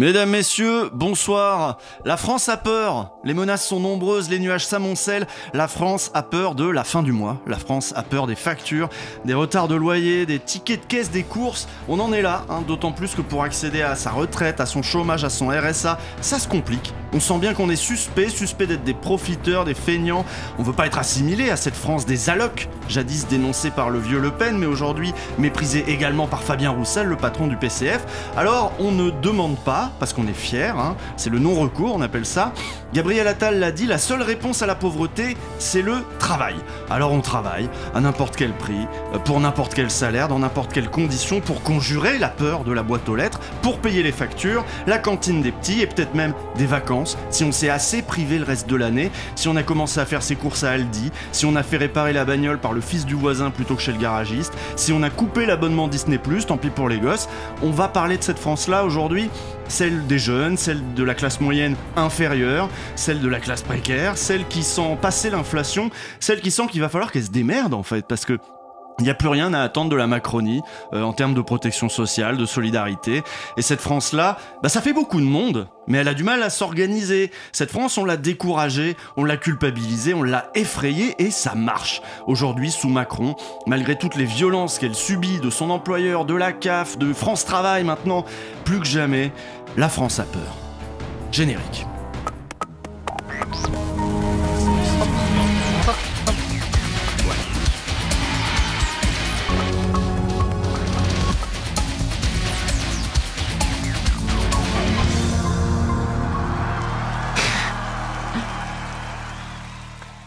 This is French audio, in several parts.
Mesdames, Messieurs, bonsoir. La France a peur. Les menaces sont nombreuses, les nuages s'amoncellent. La France a peur de la fin du mois. La France a peur des factures, des retards de loyer, des tickets de caisse, des courses. On en est là, hein, d'autant plus que pour accéder à sa retraite, à son chômage, à son RSA, ça se complique. On sent bien qu'on est suspect, suspect d'être des profiteurs, des feignants. On veut pas être assimilé à cette France des allocs, jadis dénoncée par le vieux Le Pen, mais aujourd'hui méprisée également par Fabien Roussel, le patron du PCF. Alors on ne demande pas parce qu'on est fier, hein. c'est le non-recours, on appelle ça. Gabriel Attal l'a dit, la seule réponse à la pauvreté, c'est le travail. Alors on travaille, à n'importe quel prix, euh, pour n'importe quel salaire, dans n'importe quelle condition, pour conjurer la peur de la boîte aux lettres, pour payer les factures, la cantine des petits, et peut-être même des vacances, si on s'est assez privé le reste de l'année, si on a commencé à faire ses courses à Aldi, si on a fait réparer la bagnole par le fils du voisin plutôt que chez le garagiste, si on a coupé l'abonnement Disney ⁇ tant pis pour les gosses, on va parler de cette France-là aujourd'hui celle des jeunes, celle de la classe moyenne inférieure, celle de la classe précaire, celle qui sent passer l'inflation, celle qui sent qu'il va falloir qu'elle se démerde en fait, parce que il n'y a plus rien à attendre de la Macronie euh, en termes de protection sociale, de solidarité. Et cette France-là, bah, ça fait beaucoup de monde, mais elle a du mal à s'organiser. Cette France, on l'a découragée, on l'a culpabilisée, on l'a effrayée et ça marche. Aujourd'hui, sous Macron, malgré toutes les violences qu'elle subit de son employeur, de la CAF, de France Travail maintenant, plus que jamais, la France a peur. Générique.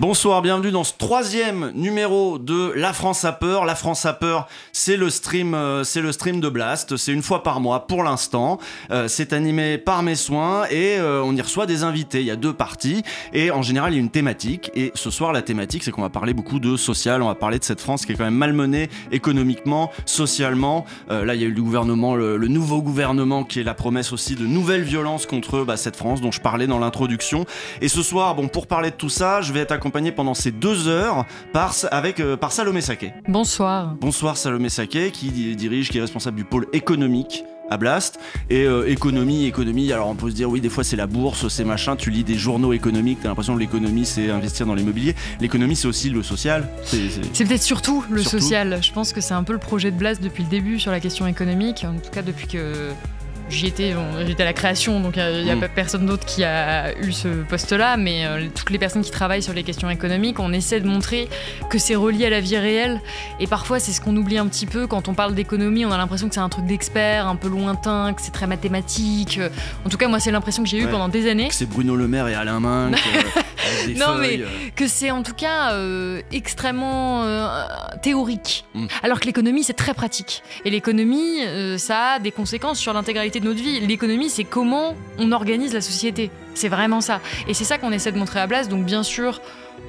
Bonsoir, bienvenue dans ce troisième numéro de La France a peur. La France a peur, c'est le stream, euh, c'est le stream de Blast. C'est une fois par mois pour l'instant. Euh, c'est animé par mes soins et euh, on y reçoit des invités. Il y a deux parties et en général il y a une thématique. Et ce soir la thématique, c'est qu'on va parler beaucoup de social. On va parler de cette France qui est quand même malmenée économiquement, socialement. là il y a eu le gouvernement, le, nouveau gouvernement qui est la promesse aussi de nouvelles violences contre bah, cette France dont je parlais dans l'introduction. Et ce soir, bon pour parler de tout ça, je vais être accompagné pendant ces deux heures par, avec, euh, par Salomé Saké. Bonsoir. Bonsoir Salomé Saké, qui dirige, qui est responsable du pôle économique à Blast. Et euh, économie, économie, alors on peut se dire oui, des fois c'est la bourse, c'est machin, tu lis des journaux économiques, t'as l'impression que l'économie c'est investir dans l'immobilier. L'économie c'est aussi le social. C'est peut-être surtout le social. Je pense que c'est un peu le projet de Blast depuis le début sur la question économique, en tout cas depuis que j'étais j'étais à la création, donc il euh, n'y a hmm. personne d'autre qui a eu ce poste-là, mais euh, toutes les personnes qui travaillent sur les questions économiques, on essaie de montrer que c'est relié à la vie réelle. Et parfois, c'est ce qu'on oublie un petit peu quand on parle d'économie, on a l'impression que c'est un truc d'expert, un peu lointain, que c'est très mathématique. En tout cas, moi, c'est l'impression que j'ai eue pendant des années. C'est Bruno Le Maire et Alain Minc. Euh, non, mais que c'est en tout cas extrêmement théorique. Hmm. Alors que l'économie, c'est très pratique. Et l'économie, ça a des conséquences sur l'intégralité de notre vie. L'économie, c'est comment on organise la société. C'est vraiment ça. Et c'est ça qu'on essaie de montrer à Blas. Donc bien sûr,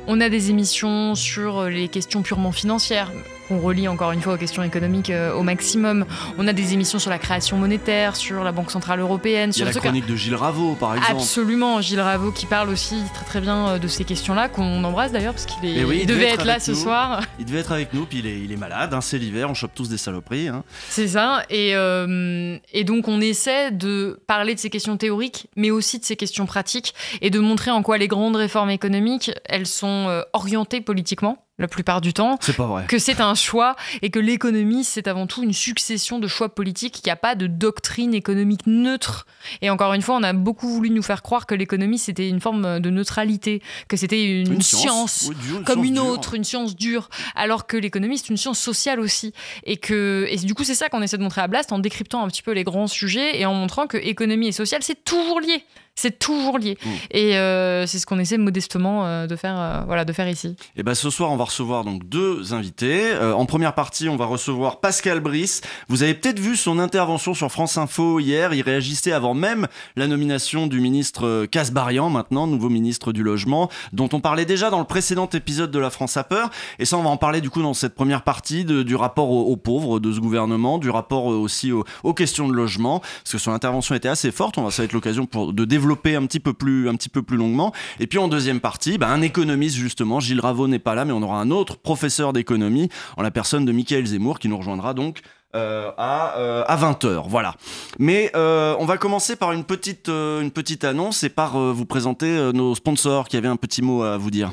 on a des émissions sur euh, les questions purement financières. On relie encore une fois aux questions économiques euh, au maximum. On a des émissions sur la création monétaire, sur la Banque Centrale Européenne. sur la chronique de Gilles Raveau, par exemple. Absolument, Gilles Raveau qui parle aussi très très bien euh, de ces questions-là, qu'on embrasse d'ailleurs, parce qu'il est... devait, être, là ce soir. Il devait être avec nous, puis il est, malade, hein, c'est l'hiver, on chope tous des saloperies. Hein. C'est ça, et, euh, et donc on essaie de parler de ces questions théoriques, mais aussi de ces questions pratiques, et de montrer en quoi les grandes réformes économiques, elles sont orientées politiquement la plupart du temps, que c'est un choix et que l'économie, c'est avant tout une succession de choix politiques, qui n'y a pas de doctrine économique neutre. Et encore une fois, on a beaucoup voulu nous faire croire que l'économie, c'était une forme de neutralité, que c'était une, science, comme une autre, une science dure, alors que l'économie, c'est une science sociale aussi. Et, que, et du coup, c'est ça qu'on essaie de montrer à Blast en décryptant un petit peu les grands sujets et en montrant que économie et sociale, c'est toujours lié. C'est toujours lié. Mm. Et euh, c'est ce qu'on essaie modestement euh, de, faire, euh, voilà, de faire ici. Et eh ben, ce soir, on va recevoir donc deux invités. en première partie, on va recevoir Pascal Brice. Vous avez peut-être vu son intervention sur France Info hier. Il réagissait avant même la nomination du ministre Casbarian, maintenant nouveau ministre du Logement, dont on parlait déjà dans le précédent épisode de La France à peur. Et ça, on va en parler du coup dans cette première partie du rapport aux, pauvres de ce gouvernement, du rapport aussi aux, questions de logement, parce que son intervention était assez forte. On va, ça va être l'occasion de développer un petit peu plus, un petit peu plus longuement. Et puis en deuxième partie, bah, un économiste justement, Gilles Raveau n'est pas là, mais on aura un autre professeur d'économie en la personne de Michael Zemmour qui nous rejoindra donc euh, à, euh, à 20h. Voilà. Mais euh, on va commencer par une petite, une petite annonce et par vous présenter nos sponsors qui avaient un petit mot à vous dire.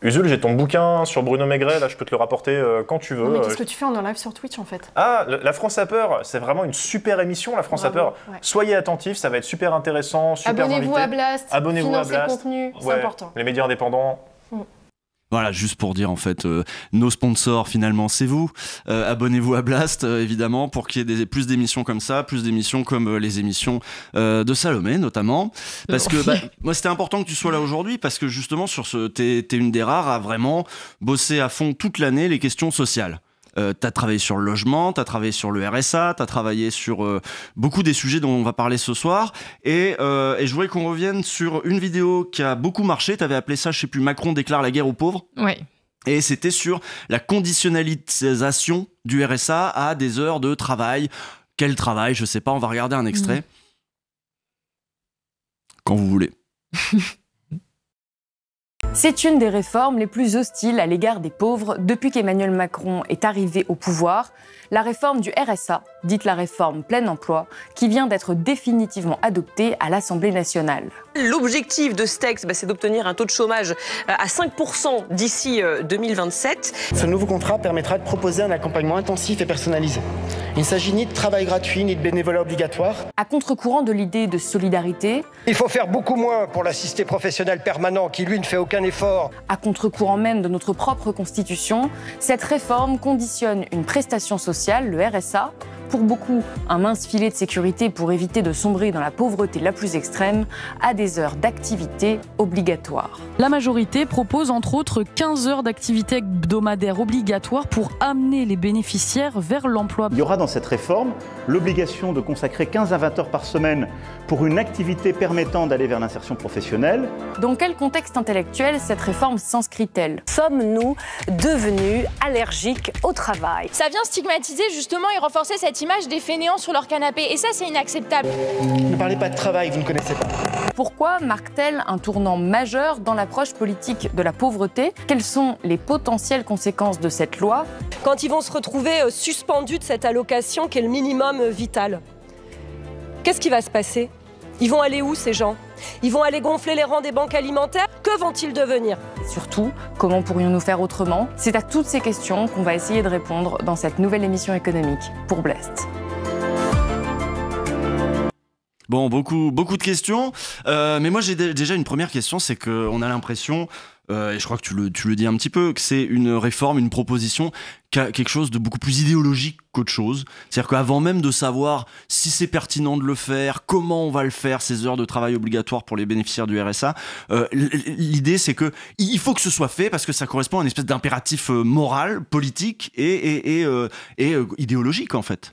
Usul, j'ai ton bouquin sur Bruno Maigret, là je peux te le rapporter euh, quand tu veux. mais qu'est-ce euh, que tu fais en live sur Twitch en fait. Ah, La France a peur, c'est vraiment une super émission, La France a peur. Soyez attentifs, ça va être super intéressant, Abonnez-vous à Blast, abonnez-vous à contenu, c'est important. Les médias indépendants, voilà, juste pour dire en fait, euh, nos sponsors finalement, c'est vous. Euh, abonnez-vous à Blast, euh, évidemment, pour qu'il y ait plus d'émissions comme ça, plus d'émissions comme les émissions de Salomé notamment. Parce que bah, moi, c'était important que tu sois là aujourd'hui, parce que justement, sur ce, t'es es une des rares à vraiment bosser à fond toute l'année les questions sociales. Euh, tu as travaillé sur le logement, tu as travaillé sur le RSA, tu as travaillé sur euh, beaucoup des sujets dont on va parler ce soir. Euh, et, je voulais qu'on revienne sur une vidéo qui a beaucoup marché. Tu avais appelé ça, je sais plus, Macron déclare la guerre aux pauvres. Oui. Et c'était sur la conditionnalisation du RSA à des heures de travail. Quel travail Je sais pas, on va regarder un extrait. Mm. Quand vous voulez. C'est une des réformes les plus hostiles à l'égard des pauvres depuis qu'Emmanuel Macron est arrivé au pouvoir, la réforme du RSA, dite la réforme plein emploi, qui vient d'être définitivement adoptée à l'Assemblée nationale. L'objectif de ce texte, bah, c'est d'obtenir un taux de chômage euh, à 5% d'ici 2027. Euh, ce nouveau contrat permettra de proposer un accompagnement intensif et personnalisé il ne s'agit ni de travail gratuit, ni de bénévolat obligatoire. À contre-courant de l'idée de solidarité. Il faut faire beaucoup moins pour l'assisté professionnel permanent qui, lui, ne fait aucun effort. À contre-courant même de notre propre Constitution, cette réforme conditionne une prestation sociale, le RSA, pour beaucoup un mince filet de sécurité pour éviter de sombrer dans la pauvreté la plus extrême, à des heures d'activité obligatoires. La majorité propose entre autres 15 heures d'activité hebdomadaire obligatoire pour amener les bénéficiaires vers l'emploi. Il y aura dans cette réforme l'obligation de consacrer 15 à 20 heures par semaine pour une activité permettant d'aller vers l'insertion professionnelle. Dans quel contexte intellectuel cette réforme s'inscrit-elle Sommes-nous devenus allergiques au travail Ça vient stigmatiser justement et renforcer cette image des fainéants sur leur canapé. Et ça, c'est inacceptable. Ne parlez pas de travail, vous ne connaissez pas. Pourquoi marque-t-elle un tournant majeur dans l'approche politique de la pauvreté Quelles sont les potentielles conséquences de cette loi Quand ils vont se retrouver euh, suspendus de cette allocation qui est le minimum vital, qu'est-ce qui va se passer Ils vont aller où ces gens ils vont aller gonfler les rangs des banques alimentaires. Que vont-ils devenir Surtout, comment pourrions-nous faire autrement C'est à toutes ces questions qu'on va essayer de répondre dans cette nouvelle émission économique pour Blast. Bon, beaucoup, beaucoup de questions. Euh, mais moi, j'ai déjà une première question, c'est qu'on a l'impression euh, et je crois que tu le, dis un petit peu, que c'est une réforme, une proposition, quelque chose de beaucoup plus idéologique qu'autre chose. C'est-à-dire qu'avant même de savoir si c'est pertinent de le faire, comment on va le faire, ces heures de travail obligatoires pour les bénéficiaires du RSA, euh, l'idée c'est que il faut que ce soit fait parce que ça correspond à une espèce d'impératif euh, moral, politique et idéologique en fait.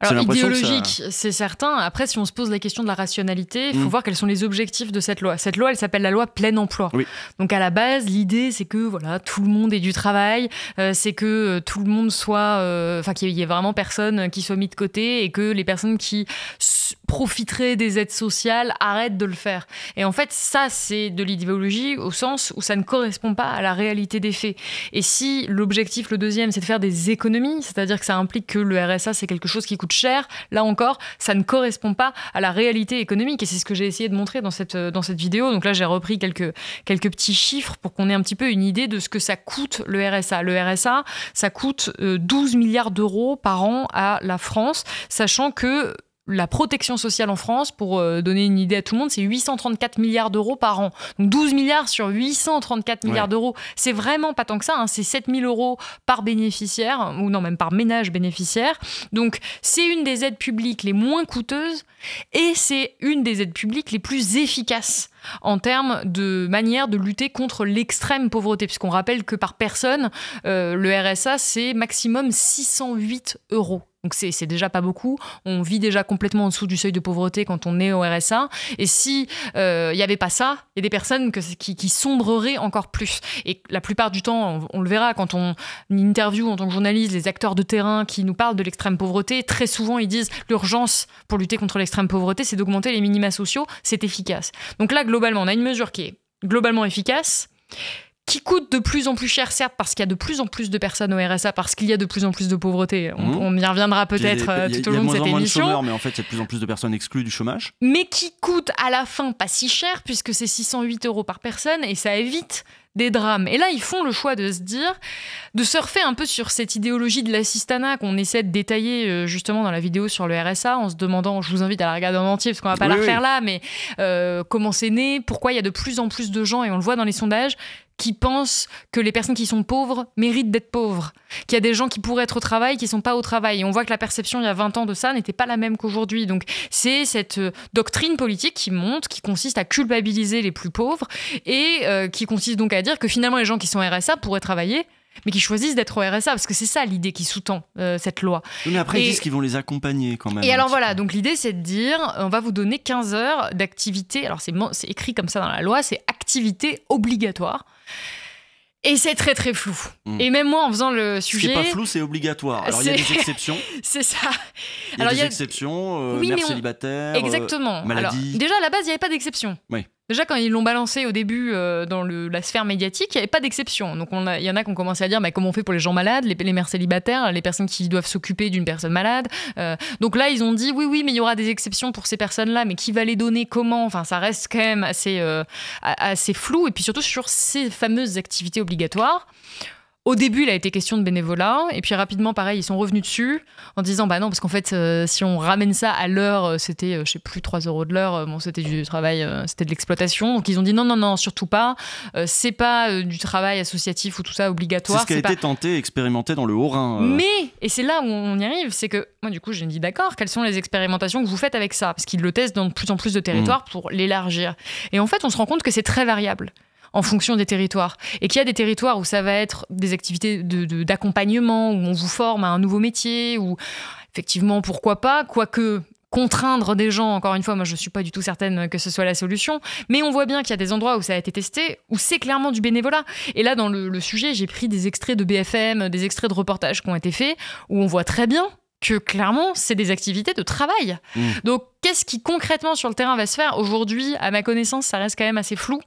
Alors, idéologique, c'est certain. Après, si on se pose la question de la rationalité, il faut mm. voir quels sont les objectifs de cette loi. Cette loi, elle s'appelle la loi plein emploi. Donc, à la base, l'idée, c'est que voilà, tout le monde ait du travail, euh, c'est que euh, tout le monde soit. Euh, enfin, qu'il y ait vraiment personne qui soit mis de côté et que les personnes qui profiteraient des aides sociales arrêtent de le faire. Et en fait, ça, c'est de l'idéologie au sens où ça ne correspond pas à la réalité des faits. Et si l'objectif, le deuxième, c'est de faire des économies, c'est-à-dire que ça implique que le RSA, c'est quelque chose qui coûte cher. Là encore, ça ne correspond pas à la réalité économique. Et c'est ce que j'ai essayé de montrer dans cette, euh, dans cette vidéo. Donc là, j'ai repris quelques, quelques petits chiffres pour qu'on ait un petit peu une idée de ce que ça coûte le RSA. Le RSA, ça coûte 12 euh, milliards d'euros par an à la France, sachant que la protection sociale en France, pour euh, donner une idée à tout le monde, c'est 834 milliards d'euros par an. Donc 12 milliards sur 834 milliards d'euros. C'est vraiment pas tant que ça. Hein. C'est 7000 euros par bénéficiaire, ou non, même par ménage bénéficiaire. Donc c'est une des aides publiques les moins coûteuses et c'est une des aides publiques les plus efficaces en termes de manière de lutter contre l'extrême pauvreté, puisqu'on rappelle que par personne, euh, le RSA, c'est maximum 608 euros donc c'est déjà pas beaucoup. On vit déjà complètement en dessous du seuil de pauvreté quand on est au RSA. Et si il euh, n'y avait pas ça, il y a des personnes qui, sombreraient encore plus. Et la plupart du temps, on, le verra quand on interview quand on journalise les acteurs de terrain qui nous parlent de l'extrême pauvreté. Très souvent, ils disent l'urgence pour lutter contre l'extrême pauvreté, c'est d'augmenter les minima sociaux. C'est efficace. Donc là, globalement, on a une mesure qui est globalement efficace qui coûte de plus en plus cher, certes, parce qu'il y a de plus en plus de personnes au RSA, parce qu'il y a de plus en plus de pauvreté. On, mhm. y reviendra peut-être euh, tout au long de cette émission. Chômeurs, mais en fait, il y a de plus en plus de personnes exclues du chômage. Mais qui coûte à la fin pas si cher, puisque c'est 608 euros par personne, et ça évite des drames. Et là, ils font le choix de se dire, de surfer un peu sur cette idéologie de l'assistanat qu'on essaie de détailler euh, justement dans la vidéo sur le RSA, en se demandant, je vous invite à la regarder en entier parce qu'on va pas la refaire là, mais euh, comment c'est né, pourquoi il y a de plus en plus de gens, et on le voit dans les sondages, qui pensent que les personnes qui sont pauvres méritent d'être pauvres, qu'il y a des gens qui pourraient être au travail qui ne sont pas au travail. Et on voit que la perception il y a 20 ans de ça n'était pas la même qu'aujourd'hui. Donc c'est cette euh, doctrine politique qui monte, qui consiste à culpabiliser les plus pauvres et euh, qui consiste donc à dire que finalement les gens qui sont RSA pourraient travailler, mais qui choisissent d'être au RSA, parce que c'est ça l'idée qui sous-tend euh, cette loi. Mais après, ils disent qu'ils vont les accompagner quand même. Et alors voilà, donc l'idée c'est de dire, on va vous donner 15 heures d'activité, alors c'est écrit comme ça dans la loi, c'est activité obligatoire. Et c'est très très flou. Hmm. Et même moi, en faisant le sujet. C'est pas flou, c'est obligatoire. Alors il y a des exceptions. c'est ça. Il y a des exceptions, oui, exactement. déjà à la base, il n'y avait pas d'exception. Oui. Déjà, quand ils l'ont balancé au début euh, dans la sphère médiatique, il n'y avait pas d'exception. Donc, il y en a qui ont commencé à dire mais comment on fait pour les gens malades, les, mères célibataires, les personnes qui doivent s'occuper d'une personne malade. Euh. donc là, ils ont dit oui, oui, mais il y aura des exceptions pour ces personnes-là, mais qui va les donner, comment Enfin, ça reste quand même assez, euh, assez flou. Et puis surtout sur ces fameuses activités obligatoires. Au début, il a été question de bénévolat, et puis rapidement, pareil, ils sont revenus dessus en disant bah non, parce qu'en fait, euh, si on ramène ça à l'heure, euh, c'était, euh, je sais plus, 3 euros de l'heure, bon, c'était du travail, c'était de l'exploitation. Donc ils ont dit non, non, non, surtout pas, c'est pas du travail associatif ou tout ça obligatoire. C'est ce qui a été tenté, expérimenté dans le Haut-Rhin. Mais, et c'est là où on y arrive, c'est que moi, du coup, j'ai dit d'accord, quelles sont les expérimentations que vous faites avec ça Parce qu'ils le testent dans de plus en plus de territoires mmh. pour l'élargir. Et en fait, on se rend compte que c'est très variable en fonction des territoires. Et qu'il y a des territoires où ça va être des activités d'accompagnement, où on vous forme à un nouveau métier, ou effectivement, pourquoi pas, quoique contraindre des gens, encore une fois, moi je ne suis pas du tout certaine que ce soit la solution, mais on voit bien qu'il y a des endroits où ça a été testé, où c'est clairement du bénévolat. Et là, dans le, le sujet, j'ai pris des extraits de BFM, des extraits de reportages qui ont été faits, où on voit très bien que clairement, c'est des activités de travail. Mmh. Donc, qu'est-ce qui concrètement sur le terrain va se faire Aujourd'hui, à ma connaissance, ça reste quand même assez flou.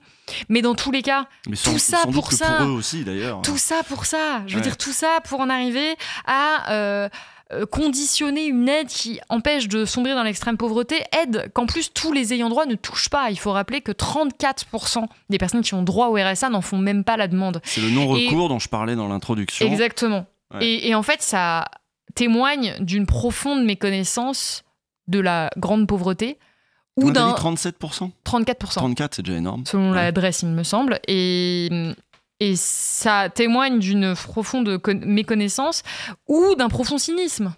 Mais dans tous les cas, tout ça pour ça. Pour eux aussi, d'ailleurs. Tout ça pour ça. Je veux dire, tout ça pour en arriver à. Euh, euh, conditionner une aide qui empêche de sombrer dans l'extrême pauvreté, aide qu'en plus tous les ayants droit ne touchent pas. Il faut rappeler que 34% des personnes qui ont droit au RSA n'en font même pas la demande. C'est le non-recours dont je parlais dans l'introduction. Exactement. et en fait, ça témoigne d'une profonde méconnaissance de la grande pauvreté. Ou d'un 37% 34%. 34, c'est déjà énorme. Selon l'adresse, il me semble. Et, et ça témoigne d'une profonde méconnaissance ou d'un profond cynisme.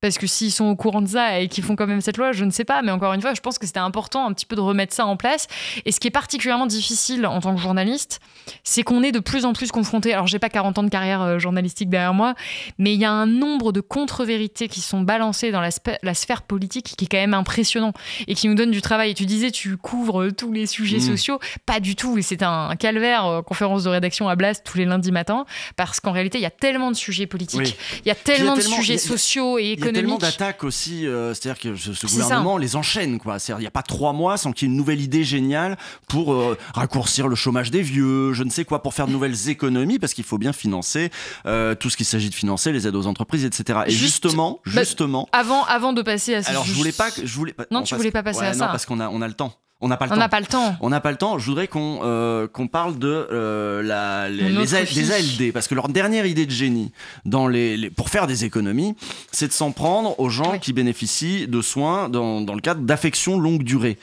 Parce que s'ils sont au courant de ça et qu'ils font quand même cette loi, je ne sais pas. Mais encore une fois, je pense que c'était important un petit peu de remettre ça en place. Et ce qui est particulièrement difficile en tant que journaliste, c'est qu'on est de plus en plus confronté. Alors, j'ai pas 40 ans de carrière euh, journalistique derrière moi, mais il y a un nombre de contre-vérités qui sont balancées dans la, sphère politique qui est quand même impressionnant et qui nous donne du travail. Et tu disais, tu couvres tous les sujets mmh. sociaux. Pas du tout. Et c'est un calvaire, euh, conférence de rédaction à Blast tous les lundis matin, parce qu'en réalité, il y a tellement de sujets politiques, il y a tellement, de sujets sociaux et économiques tellement d'attaques aussi, euh, c'est-à-dire que ce, gouvernement les enchaîne, quoi. il n'y a pas trois mois sans qu'il y ait une nouvelle idée géniale pour euh, raccourcir le chômage des vieux, je ne sais quoi, pour faire de nouvelles économies, parce qu'il faut bien financer euh, tout ce qu'il s'agit de financer, les aides aux entreprises, etc. Et justement, bah, justement. Avant, avant de passer à ça Alors, je voulais pas, je voulais. Non, tu voulais pas passer à ça. parce qu'on a, on a le temps. On n'a pas le temps. On n'a pas le temps. Je voudrais qu'on euh, qu'on parle de euh, la, les, ALD parce que leur dernière idée de génie dans les, pour faire des économies, c'est de s'en prendre aux gens qui bénéficient de soins dans, dans le cadre d'affections longue durée.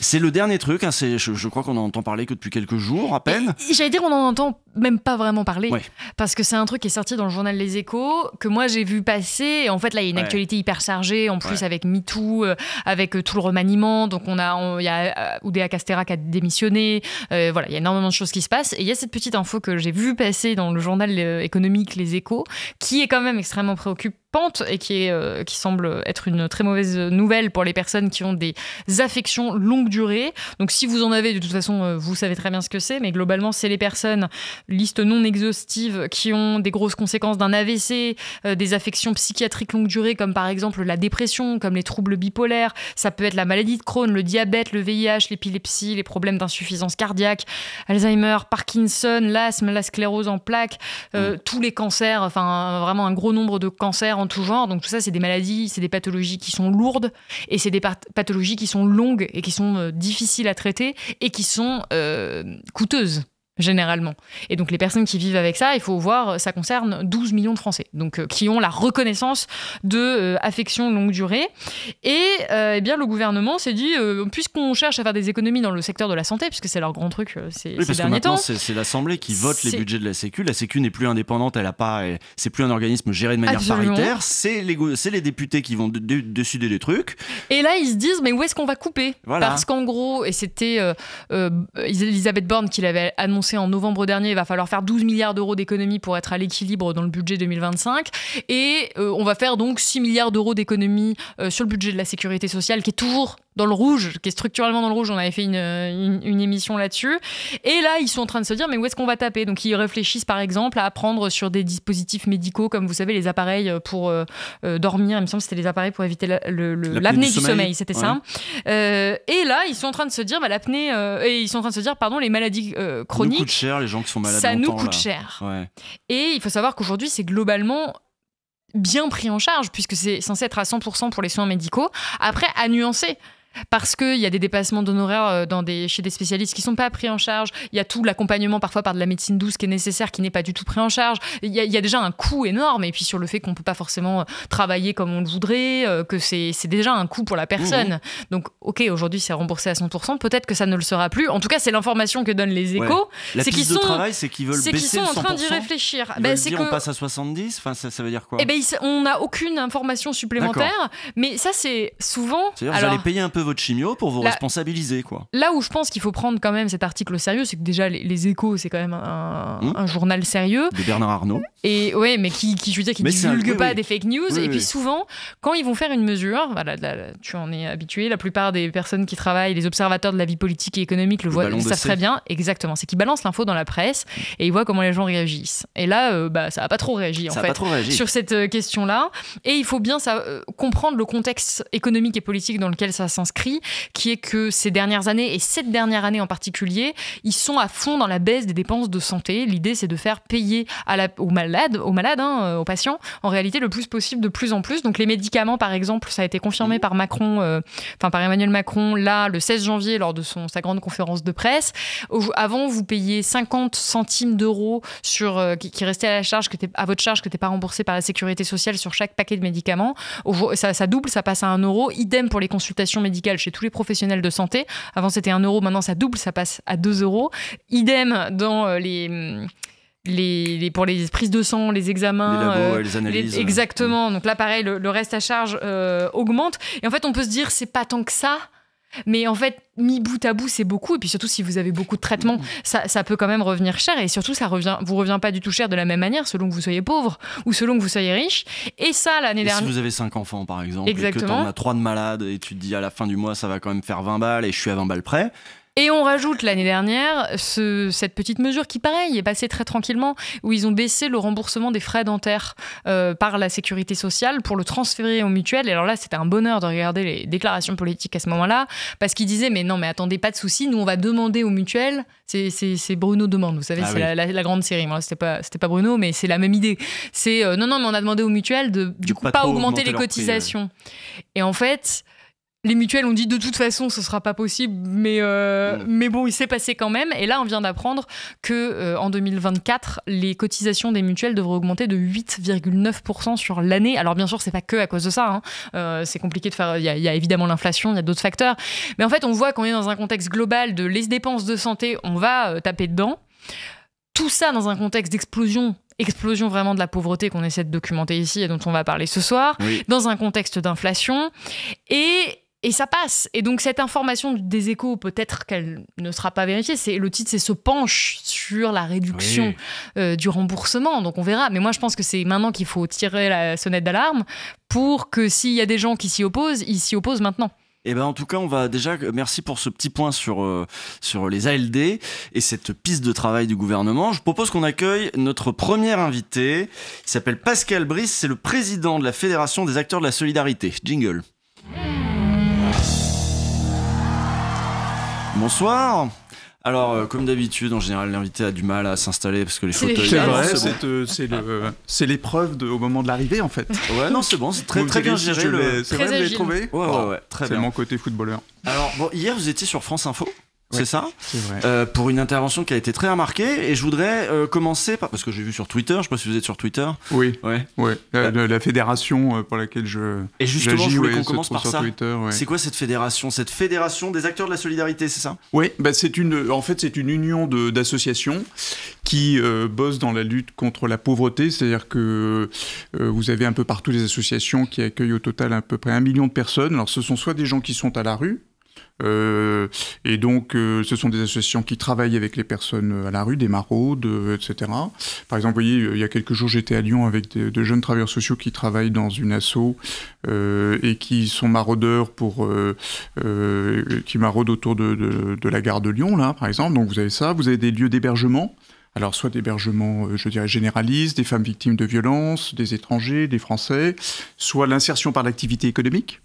C'est le dernier truc, hein, je, crois qu'on en entend parler que depuis quelques jours à peine. J'allais dire, qu'on n'en entend même pas vraiment parler. Parce que c'est un truc qui est sorti dans le journal Les Échos, que moi j'ai vu passer. en fait, là, il y a une actualité hyper chargée, en plus avec MeToo, euh, avec euh, tout le remaniement. Donc, on a, il y a euh, Oudéa Castera qui a démissionné. voilà, il y a énormément de choses qui se passent. Et il y a cette petite info que j'ai vu passer dans le journal économique Les Échos, qui est quand même extrêmement préoccupante et qui, est, euh, qui semble être une très mauvaise nouvelle pour les personnes qui ont des affections longue durée. Donc si vous en avez, de toute façon, euh, vous savez très bien ce que c'est, mais globalement, c'est les personnes, liste non exhaustive, qui ont des grosses conséquences d'un AVC, euh, des affections psychiatriques longue durée, comme par exemple la dépression, comme les troubles bipolaires, ça peut être la maladie de Crohn, le diabète, le VIH, l'épilepsie, les problèmes d'insuffisance cardiaque, Alzheimer, Parkinson, l'asthme, la sclérose en plaques, mm. tous les cancers, enfin vraiment un gros nombre de cancers en tout genre. Donc tout ça, c'est des maladies, c'est des pathologies qui sont lourdes et c'est des pathologies qui sont longues et qui sont euh, difficiles à traiter et qui sont euh, coûteuses généralement. Et donc les personnes qui vivent avec ça, il faut voir, ça concerne 12 millions de Français, donc euh, qui ont la reconnaissance de euh, affection longue durée. Et euh, eh bien le gouvernement s'est dit, puisqu'on cherche à faire des économies dans le secteur de la santé, puisque c'est leur grand truc ces, C'est l'Assemblée qui vote les budgets de la Sécu. La Sécu n'est plus indépendante, elle a pas, c'est plus un organisme géré de manière paritaire. C'est les, les députés qui vont décider des trucs. Et là ils se disent, mais où est-ce qu'on va couper Parce qu'en gros, et c'était Elisabeth Borne qui l'avait annoncé en novembre dernier, il va falloir faire 12 milliards d'euros d'économies pour être à l'équilibre dans le budget 2025. Et euh, on va faire donc 6 milliards d'euros d'économies euh, sur le budget de la sécurité sociale, qui est toujours dans le rouge, qui est structurellement dans le rouge. On avait fait une, une, émission là-dessus. Et là, ils sont en train de se dire, mais où est-ce qu'on va taper Donc, ils réfléchissent, par exemple, à apprendre sur des dispositifs médicaux, comme vous savez, les appareils pour euh, euh, dormir. Il me semble que c'était les appareils pour éviter l'apnée du, sommeil, c'était ça. Euh, et là, ils sont en train de se dire, bah, l'apnée, et ils sont en train de se dire, pardon, les maladies chroniques. Ça nous coûte cher, les gens qui sont malades. Ça nous coûte cher. Et il faut savoir qu'aujourd'hui, c'est globalement bien pris en charge, puisque c'est censé être à 100% pour les soins médicaux. Après, à nuancer parce qu'il y a des dépassements d'honoraires euh, dans des, chez des spécialistes qui ne sont pas pris en charge. Il y a tout l'accompagnement parfois par de la médecine douce qui est nécessaire, qui n'est pas du tout pris en charge. Il y, a, déjà un coût énorme. Et puis sur le fait qu'on ne peut pas forcément euh, travailler comme on le voudrait, euh, que c'est déjà un coût pour la personne. Mmh, mmh. Donc, OK, aujourd'hui, c'est remboursé à 100%. Peut-être que ça ne le sera plus. En tout cas, c'est l'information que donnent les échos. La piste travail, c'est qu'ils veulent baisser sont en train d'y réfléchir. Ils bah, dire passe à 70. Enfin, ça, ça veut dire quoi eh ben, On n'a aucune information supplémentaire. Mais ça, c'est souvent. cest à payer un peu votre chimio pour vous responsabiliser. quoi. Là où je pense qu'il faut prendre quand même cet article au sérieux, c'est que déjà les, échos, c'est quand même hmm un, journal sérieux. De Bernard Arnault. Et ouais, mais qui, qui je veux dire, qui ne divulgue pas des fake news. et puis souvent, quand ils vont faire une mesure, voilà, tu en es habitué, la plupart des personnes qui travaillent, les observateurs de la vie politique et économique le, le voient, Ça très bien. Exactement. C'est qu'ils balancent l'info dans la presse hmm. et ils voient comment les gens réagissent. Et là, euh, bah, ça n'a pas trop réagi en fait sur cette euh, question-là. Et il faut bien ça, euh, comprendre le contexte économique et politique dans lequel ça s'inscrit qui est que ces dernières années, et cette dernière année en particulier, ils sont à fond dans la baisse des dépenses de santé. L'idée, c'est de faire payer à la, aux malades, aux, hein, euh, patients, en réalité, le plus possible, de plus en plus. Donc les médicaments, par exemple, ça a été confirmé par Macron, euh, enfin par Emmanuel Macron, là, le 16 janvier, lors de son, sa grande conférence de presse. Avant, vous payiez 50 centimes d'euros sur euh, qui, qui, restait à la charge, que à votre charge, qui n'était pas remboursé par la sécurité sociale sur chaque paquet de médicaments. Ça, ça double, ça passe à 1 euro. Idem pour les consultations médicales chez tous les professionnels de santé. Avant, c'était 1 euro, maintenant ça double, ça passe à 2 euros. Idem dans euh, mm, les. Les, pour les prises de sang, les examens, les, labos, euh, les analyses. Euh, exactement. Mm. Donc là, pareil, le, reste à charge augmente. Et en fait, on peut se dire, c'est pas tant que ça. Mais en fait, mis bout à bout, c'est beaucoup. Et puis surtout, si vous avez beaucoup de traitements, ça, peut quand même revenir cher. Et surtout, ça revient, vous revient pas du tout cher de la même manière, selon que vous soyez pauvre ou selon que vous soyez riche. Et ça, l'année dernière. Si vous avez 5 enfants, par exemple, et que tu en as 3 de malades, et tu te dis à la fin du mois, ça va quand même faire 20 balles, et je suis à 20 balles près. Et on rajoute l'année dernière cette petite mesure qui, pareil, est passée très tranquillement, où ils ont baissé le remboursement des frais dentaires euh, par la sécurité sociale pour le transférer aux mutuelles. Et alors là, c'était un bonheur de regarder les déclarations politiques à ce moment-là, parce qu'ils disaient, mais non, mais attendez, pas de soucis, nous, on va demander aux mutuelles. C'est Bruno demande, vous savez, ah c'est la, grande série. Moi, c'était pas, pas Bruno, mais c'est la même idée. C'est euh, non, non, mais on a demandé aux mutuelles de, du coup, pas, augmenter, les cotisations. Et en fait, les mutuelles ont dit de toute façon ce sera pas possible, mais, euh, mm. mais bon, il s'est passé quand même. Et là, on vient d'apprendre que euh, en 2024, les cotisations des mutuelles devraient augmenter de 8,9% sur l'année. Alors bien sûr, c'est pas que à cause de ça. Hein. Euh, c'est compliqué de faire. Il y, a évidemment l'inflation, il y a d'autres facteurs. Mais en fait, on voit qu'on est dans un contexte global de les dépenses de santé, on va taper dedans. Tout ça dans un contexte d'explosion explosion vraiment de la pauvreté qu'on essaie de documenter ici et dont on va parler ce soir, dans un contexte d'inflation. Et et ça passe. Et donc cette information des échos, peut-être qu'elle ne sera pas vérifiée. C'est le titre, c'est se penche sur la réduction euh, du remboursement. Donc on verra. Mais moi, je pense que c'est maintenant qu'il faut tirer la sonnette d'alarme pour que s'il y a des gens qui s'y opposent, ils s'y opposent maintenant. Eh ben en tout cas, on va déjà merci pour ce petit point sur euh, sur les ALD et cette piste de travail du gouvernement. Je propose qu'on accueille notre premier invité. Il s'appelle Pascal Brice, c'est le président de la Fédération des acteurs de la solidarité. Jingle. Bonsoir. Alors, euh, comme d'habitude, en général, l'invité a du mal à s'installer parce que les fauteuils. C'est vrai, euh, c'est l'épreuve au moment de l'arrivée, en fait. Ouais, non, c'est bon, c'est très, très bien géré. C'est vrai, agile. vous trouvé ouais, ouais, oh, très bien. C'est mon côté footballeur. Alors, bon, hier, vous étiez sur France Info c'est ça vrai. Euh, pour une intervention qui a été très remarquée. Et je voudrais euh, commencer parce que j'ai vu sur Twitter, je ne sais pas si vous êtes sur Twitter. Oui. Ouais. Euh, la, fédération pour laquelle je. Et justement, je voulais qu'on commence par ça. C'est quoi cette fédération Cette fédération des acteurs de la solidarité, c'est ça Oui, bah, c'est une. En fait, c'est une union d'associations qui bosse dans la lutte contre la pauvreté. C'est-à-dire que vous avez un peu partout des associations qui accueillent au total à peu près un million de personnes. Alors, ce sont soit des gens qui sont à la rue euh, et donc, euh, ce sont des associations qui travaillent avec les personnes euh, à la rue, des maraudes, etc. Par exemple, vous voyez, il y a quelques jours, j'étais à Lyon avec de, jeunes travailleurs sociaux qui travaillent dans une asso et qui sont maraudeurs pour qui maraudent autour de, de, de la gare de Lyon, là, par exemple. Donc, vous avez ça. Vous avez des lieux d'hébergement. Alors, soit d'hébergement, je dirais, généraliste, des femmes victimes de violences, des étrangers, des Français, soit l'insertion par l'activité économique.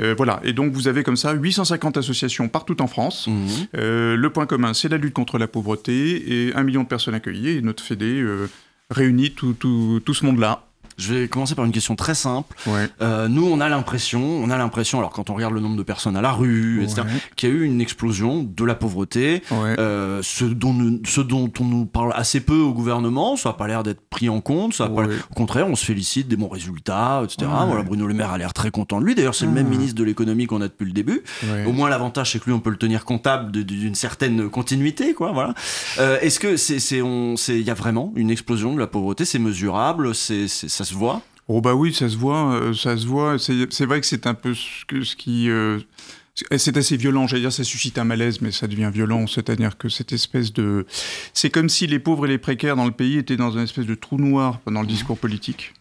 Euh, voilà, et donc vous avez comme ça 850 associations partout en France. Mhm. Euh, le point commun, c'est la lutte contre la pauvreté et un million de personnes accueillies. Et notre Fédé euh, réunit tout ce monde-là je vais commencer par une question très simple. Euh, nous, on a l'impression, on a l'impression, alors quand on regarde le nombre de personnes à la rue, etc., qu'il y a eu une explosion de la pauvreté. Euh, ce, dont ce dont on nous parle assez peu au gouvernement, ça n'a pas l'air d'être pris en compte. au contraire, on se félicite des bons résultats, etc. Voilà, Bruno Le Maire a l'air très content de lui. D'ailleurs, c'est le même ah. ministre de l'économie qu'on a depuis le début. Au moins, l'avantage, c'est que lui, on peut le tenir comptable d'une certaine continuité, quoi. Voilà. Euh, est-ce que c'est, c'est, on, il y a vraiment une explosion de la pauvreté C'est mesurable C'est, se voit Oh bah oui, ça se voit, euh, ça se voit. C'est vrai que c'est un peu ce, qui... Euh, eh, c'est assez violent, j'allais dire, ça suscite un malaise, mais ça devient violent, c'est-à-dire que cette espèce de... C'est comme si les pauvres et les précaires dans le pays étaient dans une espèce de trou noir pendant le mmh. discours politique.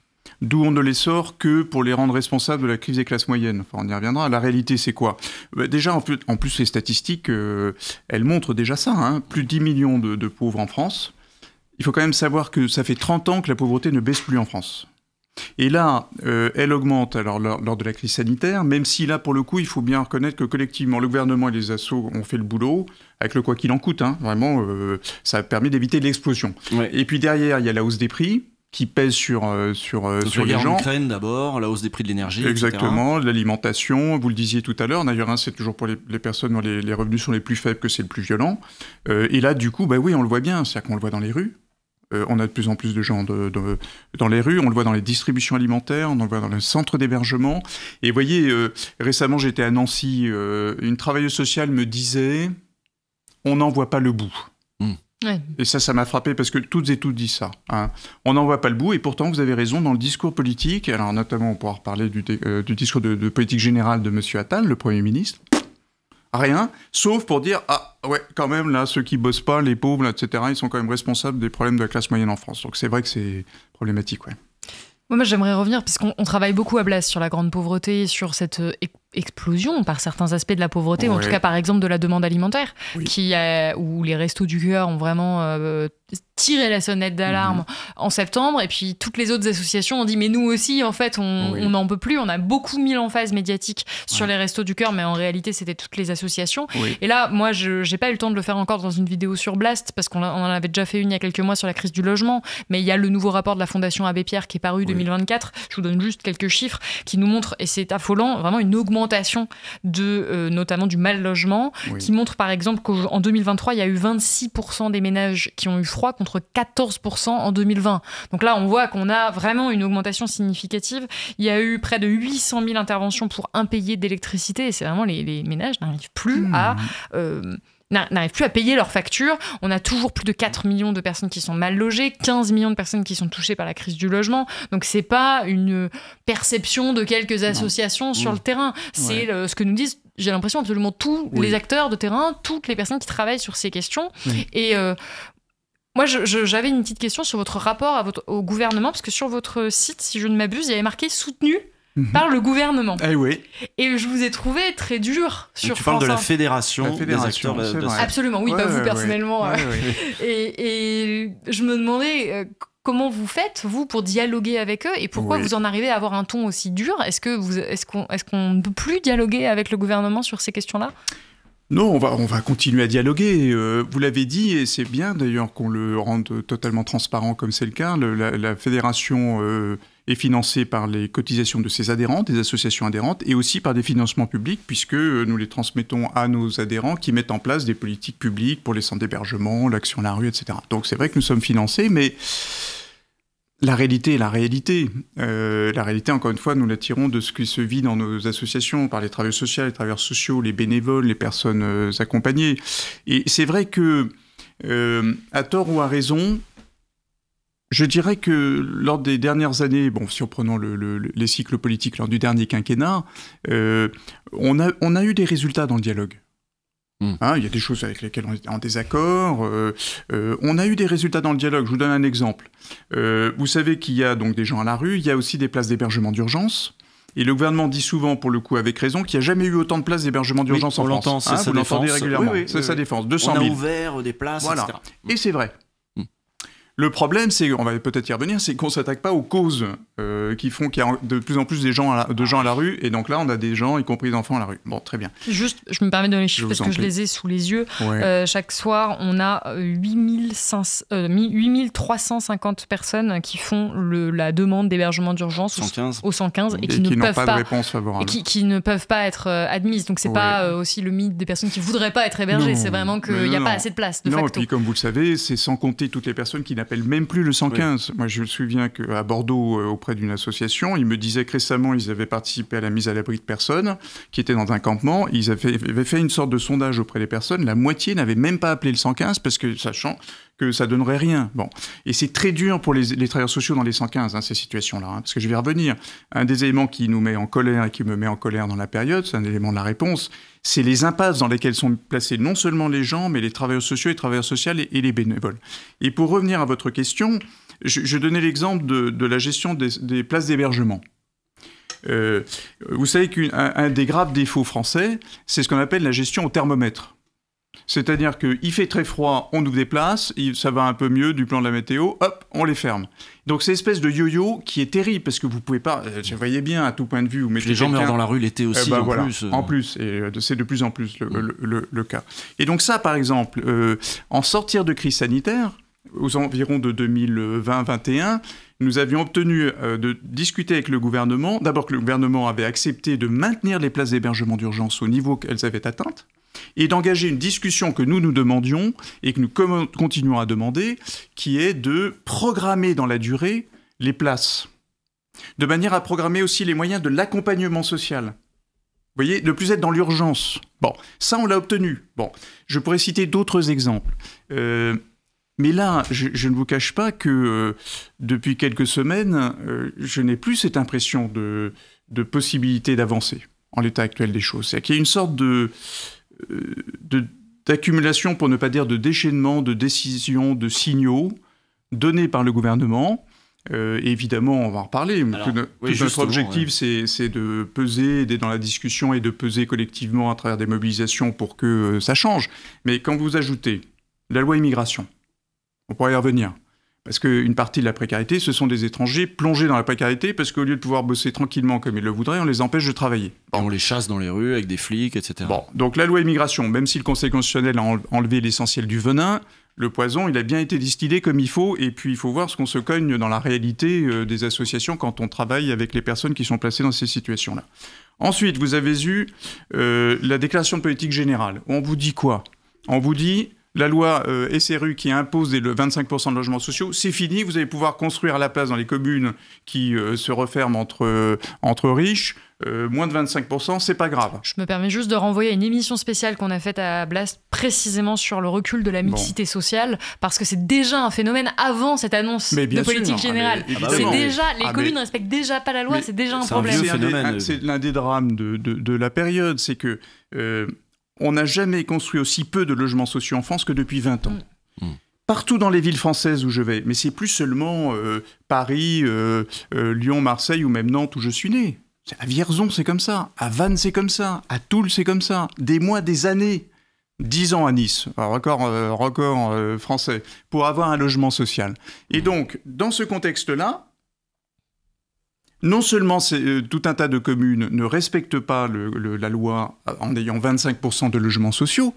D'où on ne les sort que pour les rendre responsables de la crise des classes moyennes. Enfin, on y reviendra. La réalité, c'est quoi bah, Déjà, en plus, les statistiques, euh, elles montrent déjà ça. Hein. plus de 10 millions de, de pauvres en France. Il faut quand même savoir que ça fait 30 ans que la pauvreté ne baisse plus en France. Et là, euh, elle augmente alors lors, de la crise sanitaire, même si là, pour le coup, il faut bien reconnaître que collectivement, le gouvernement et les assos ont fait le boulot, avec le quoi qu'il en coûte, hein, vraiment, euh, ça permet d'éviter l'explosion. Et puis derrière, il y a la hausse des prix, qui pèse sur, euh, sur, sur les gens. l'Ukraine d'abord, la hausse des prix de l'énergie. Exactement, l'alimentation, vous le disiez tout à l'heure, d'ailleurs, hein, c'est toujours pour les, personnes dont les, revenus sont les plus faibles que c'est le plus violent. et là, du coup, bah oui, on le voit bien, c'est-à-dire qu'on le voit dans les rues, euh, on a de plus en plus de gens dans les rues, on le voit dans les distributions alimentaires, on le voit dans les centres d'hébergement. Et vous voyez, euh, récemment j'étais à Nancy, euh, une travailleuse sociale me disait On n'en voit pas le bout. Hmm. Et ça, ça m'a frappé parce que toutes et tous disent ça. Hein. On n'en voit pas le bout et pourtant vous avez raison dans le discours politique. Alors notamment, on pourra parler du, discours de, de politique générale de M. Attal, le Premier ministre rien, sauf pour dire ah ouais quand même là ceux qui bossent pas, les pauvres, etc. Ils sont quand même responsables des problèmes de la classe moyenne en France. Donc c'est vrai que c'est problématique, ouais. Moi, j'aimerais revenir, puisqu'on travaille beaucoup à Blas sur la grande pauvreté, sur cette euh, explosion par certains aspects de la pauvreté, en tout cas par exemple de la demande alimentaire, qui où les restos du cœur ont vraiment euh, tirer la sonnette d'alarme mhm. en septembre et puis toutes les autres associations ont dit mais nous aussi en fait on n'en peut plus on a beaucoup mis l'emphase médiatique sur les restos du cœur mais en réalité c'était toutes les associations et là moi je j'ai pas eu le temps de le faire encore dans une vidéo sur Blast parce qu'on en avait déjà fait une il y a quelques mois sur la crise du logement mais il y a le nouveau rapport de la fondation Abbé Pierre qui est paru 2024 je vous donne juste quelques chiffres qui nous montrent et c'est affolant vraiment une augmentation de euh, notamment du mal logement qui montre par exemple qu'en 2023 il y a eu 26% des ménages qui ont eu froid entre 14% en 2020. Donc là, on voit qu'on a vraiment une augmentation significative. Il y a eu près de 800 000 interventions pour impayer d'électricité. Et c'est vraiment les, ménages n'arrivent plus hmm. à... Euh, n'arrivent plus à payer leurs factures. On a toujours plus de 4 millions de personnes qui sont mal logées, 15 millions de personnes qui sont touchées par la crise du logement. Donc c'est pas une perception de quelques associations sur hmm. le terrain. C'est ce que nous disent, j'ai l'impression, absolument tous les acteurs de terrain, toutes les personnes qui travaillent sur ces questions. Et euh, moi, j'avais une petite question sur votre rapport à votre, au gouvernement, parce que sur votre site, si je ne m'abuse, il y avait marqué soutenu mhm. par le gouvernement. Eh oui. Et je vous ai trouvé très dur sur tu parles de la fédération, des acteurs. De... Absolument, oui, pas vous personnellement. Euh, et, je me demandais euh, comment vous faites, vous, pour dialoguer avec eux et pourquoi vous en arrivez à avoir un ton aussi dur Est-ce qu'on est qu'on ne peut plus dialoguer avec le gouvernement sur ces questions-là non, on va, on va continuer à dialoguer. Euh, vous l'avez dit, et c'est bien d'ailleurs qu'on le rende totalement transparent comme c'est le cas. la, fédération euh, est financée par les cotisations de ses adhérents, des associations adhérentes, et aussi par des financements publics, puisque euh, nous les transmettons à nos adhérents qui mettent en place des politiques publiques pour les centres d'hébergement, l'action la rue, etc. Donc c'est vrai que nous sommes financés, mais la réalité est la réalité. Euh, la réalité, encore une fois, nous la tirons de ce qui se vit dans nos associations, par les travailleurs sociaux, les sociaux, les bénévoles, les personnes euh, accompagnées. Et c'est vrai que, euh, à tort ou à raison, je dirais que lors des dernières années, bon, si on les cycles politiques lors du dernier quinquennat, on a eu des résultats dans le dialogue. Mm. Hein, il y a des choses avec lesquelles on est en désaccord. Euh, euh, on a eu des résultats dans le dialogue. Je vous donne un exemple. Euh, vous savez qu'il y a donc des gens à la rue. Il y a aussi des places d'hébergement d'urgence. Et le gouvernement dit souvent, pour le coup, avec raison, qu'il n'y a jamais eu autant de places d'hébergement d'urgence en France. On l'entend, c'est hein, défense. régulièrement. c'est défense. 200 On a ouvert des places, voilà. Et c'est vrai. Le problème, c'est, on va peut-être y revenir, c'est qu'on ne s'attaque pas aux causes euh, qui font qu'il y a de plus en plus des gens de gens à la rue. Et donc là, on a des gens, y compris des enfants à la rue. Bon, très bien. Juste, je me permets de donner les chiffres parce que je les ai sous les yeux. Euh, chaque soir, on a 8350 euh, personnes qui font la demande d'hébergement d'urgence au, 115 et, qui, ne peuvent pas, qui, ne peuvent pas être admises. Donc c'est pas aussi le mythe des personnes qui voudraient pas être hébergées. C'est vraiment qu'il n'y a pas assez de place. non, puis comme vous le savez, c'est sans compter toutes les personnes qui n'appellent même plus le 115. Moi, je me souviens qu'à Bordeaux, euh, auprès d'une association, ils me disaient que récemment, ils avaient participé à la mise à l'abri de personnes qui étaient dans un campement. Ils avaient, fait une sorte de sondage auprès des personnes. La moitié n'avait même pas appelé le 115 parce que, sachant que ça donnerait rien. Bon. Et c'est très dur pour les, travailleurs sociaux dans les 115, hein, ces situations-là, hein, parce que je vais revenir. Un des éléments qui nous met en colère et qui me met en colère dans la période, c'est un élément de la réponse, c'est les impasses dans lesquelles sont placés non seulement les gens, mais les travailleurs sociaux, les travailleurs sociaux et, les bénévoles. Et pour revenir à votre question, je, donnais l'exemple de, la gestion des, places d'hébergement. Euh, vous savez qu'un des graves défauts français, c'est ce qu'on appelle la gestion au thermomètre. C'est-à-dire qu'il fait très froid, on nous déplace, ça va un peu mieux du plan de la météo, hop, on les ferme. Donc c'est espèce de yo-yo qui est terrible parce que vous pouvez pas, euh, vous voyez bien à tout point de vue. les gens meurent dans la rue l'été eh aussi, ben en plus. Euh. En plus, et euh, c'est de plus en plus mm. le, cas. Et donc ça, par exemple, en sortir de crise sanitaire, aux environs de 2020 2021 nous avions obtenu de discuter avec le gouvernement, d'abord que le gouvernement avait accepté de maintenir les places d'hébergement d'urgence au niveau qu'elles avaient atteintes, et d'engager une discussion que nous nous demandions et que nous continuons à demander, qui est de programmer dans la durée les places, de manière à programmer aussi les moyens de l'accompagnement social. Vous voyez, de plus être dans l'urgence. Bon, ça on l'a obtenu. Bon, je pourrais citer d'autres exemples. Euh, mais là, je, ne vous cache pas que euh, depuis quelques semaines, euh, je n'ai plus cette impression de, possibilité d'avancer en l'état actuel des choses. C'est qu'il y a une sorte de, euh, d'accumulation, pour ne pas dire de déchaînement, de décisions, de signaux donnés par le gouvernement. Euh, évidemment, on va en reparler. notre objectif, c'est de peser, d'être dans la discussion et de peser collectivement à travers des mobilisations pour que euh, ça change. Mais quand vous ajoutez la loi immigration, on pourrait y revenir, parce qu'une partie de la précarité, ce sont des étrangers plongés dans la précarité parce qu'au lieu de pouvoir bosser tranquillement comme ils le voudraient, on les empêche de travailler. on les chasse dans les rues avec des flics, etc. Bon, donc la loi immigration, même si le Conseil constitutionnel a enlevé l'essentiel du venin, le poison, il a bien été distillé comme il faut, et puis il faut voir ce qu'on se cogne dans la réalité euh, des associations quand on travaille avec les personnes qui sont placées dans ces situations-là. Ensuite, vous avez eu euh, la déclaration de politique générale. On vous dit quoi On vous dit la loi euh, SRU qui impose des 25% de logements sociaux, c'est fini, vous allez pouvoir construire à la place dans les communes qui euh, se referment entre, euh, entre riches. moins de 25%, c'est pas grave. Je me permets juste de renvoyer à une émission spéciale qu'on a faite à Blast précisément sur le recul de la mixité sociale, parce que c'est déjà un phénomène avant cette annonce de politique ah, générale. c'est ah, déjà, les ah, communes ne respectent déjà pas la loi, c'est déjà un problème. C'est l'un des drames de, de, la période, c'est que on n'a jamais construit aussi peu de logements sociaux en France que depuis 20 ans. Mm. Mm. Partout dans les villes françaises où je vais, mais c'est plus seulement euh, Paris, euh, euh, Lyon, Marseille ou même Nantes où je suis né. À Vierzon, c'est comme ça. À Vannes, c'est comme ça. À Toul, c'est comme ça. Des mois, des années. dix ans à Nice, record, français, pour avoir un logement social. Et donc, dans ce contexte-là, non seulement euh, tout un tas de communes ne respectent pas la loi euh, en ayant 25% de logements sociaux,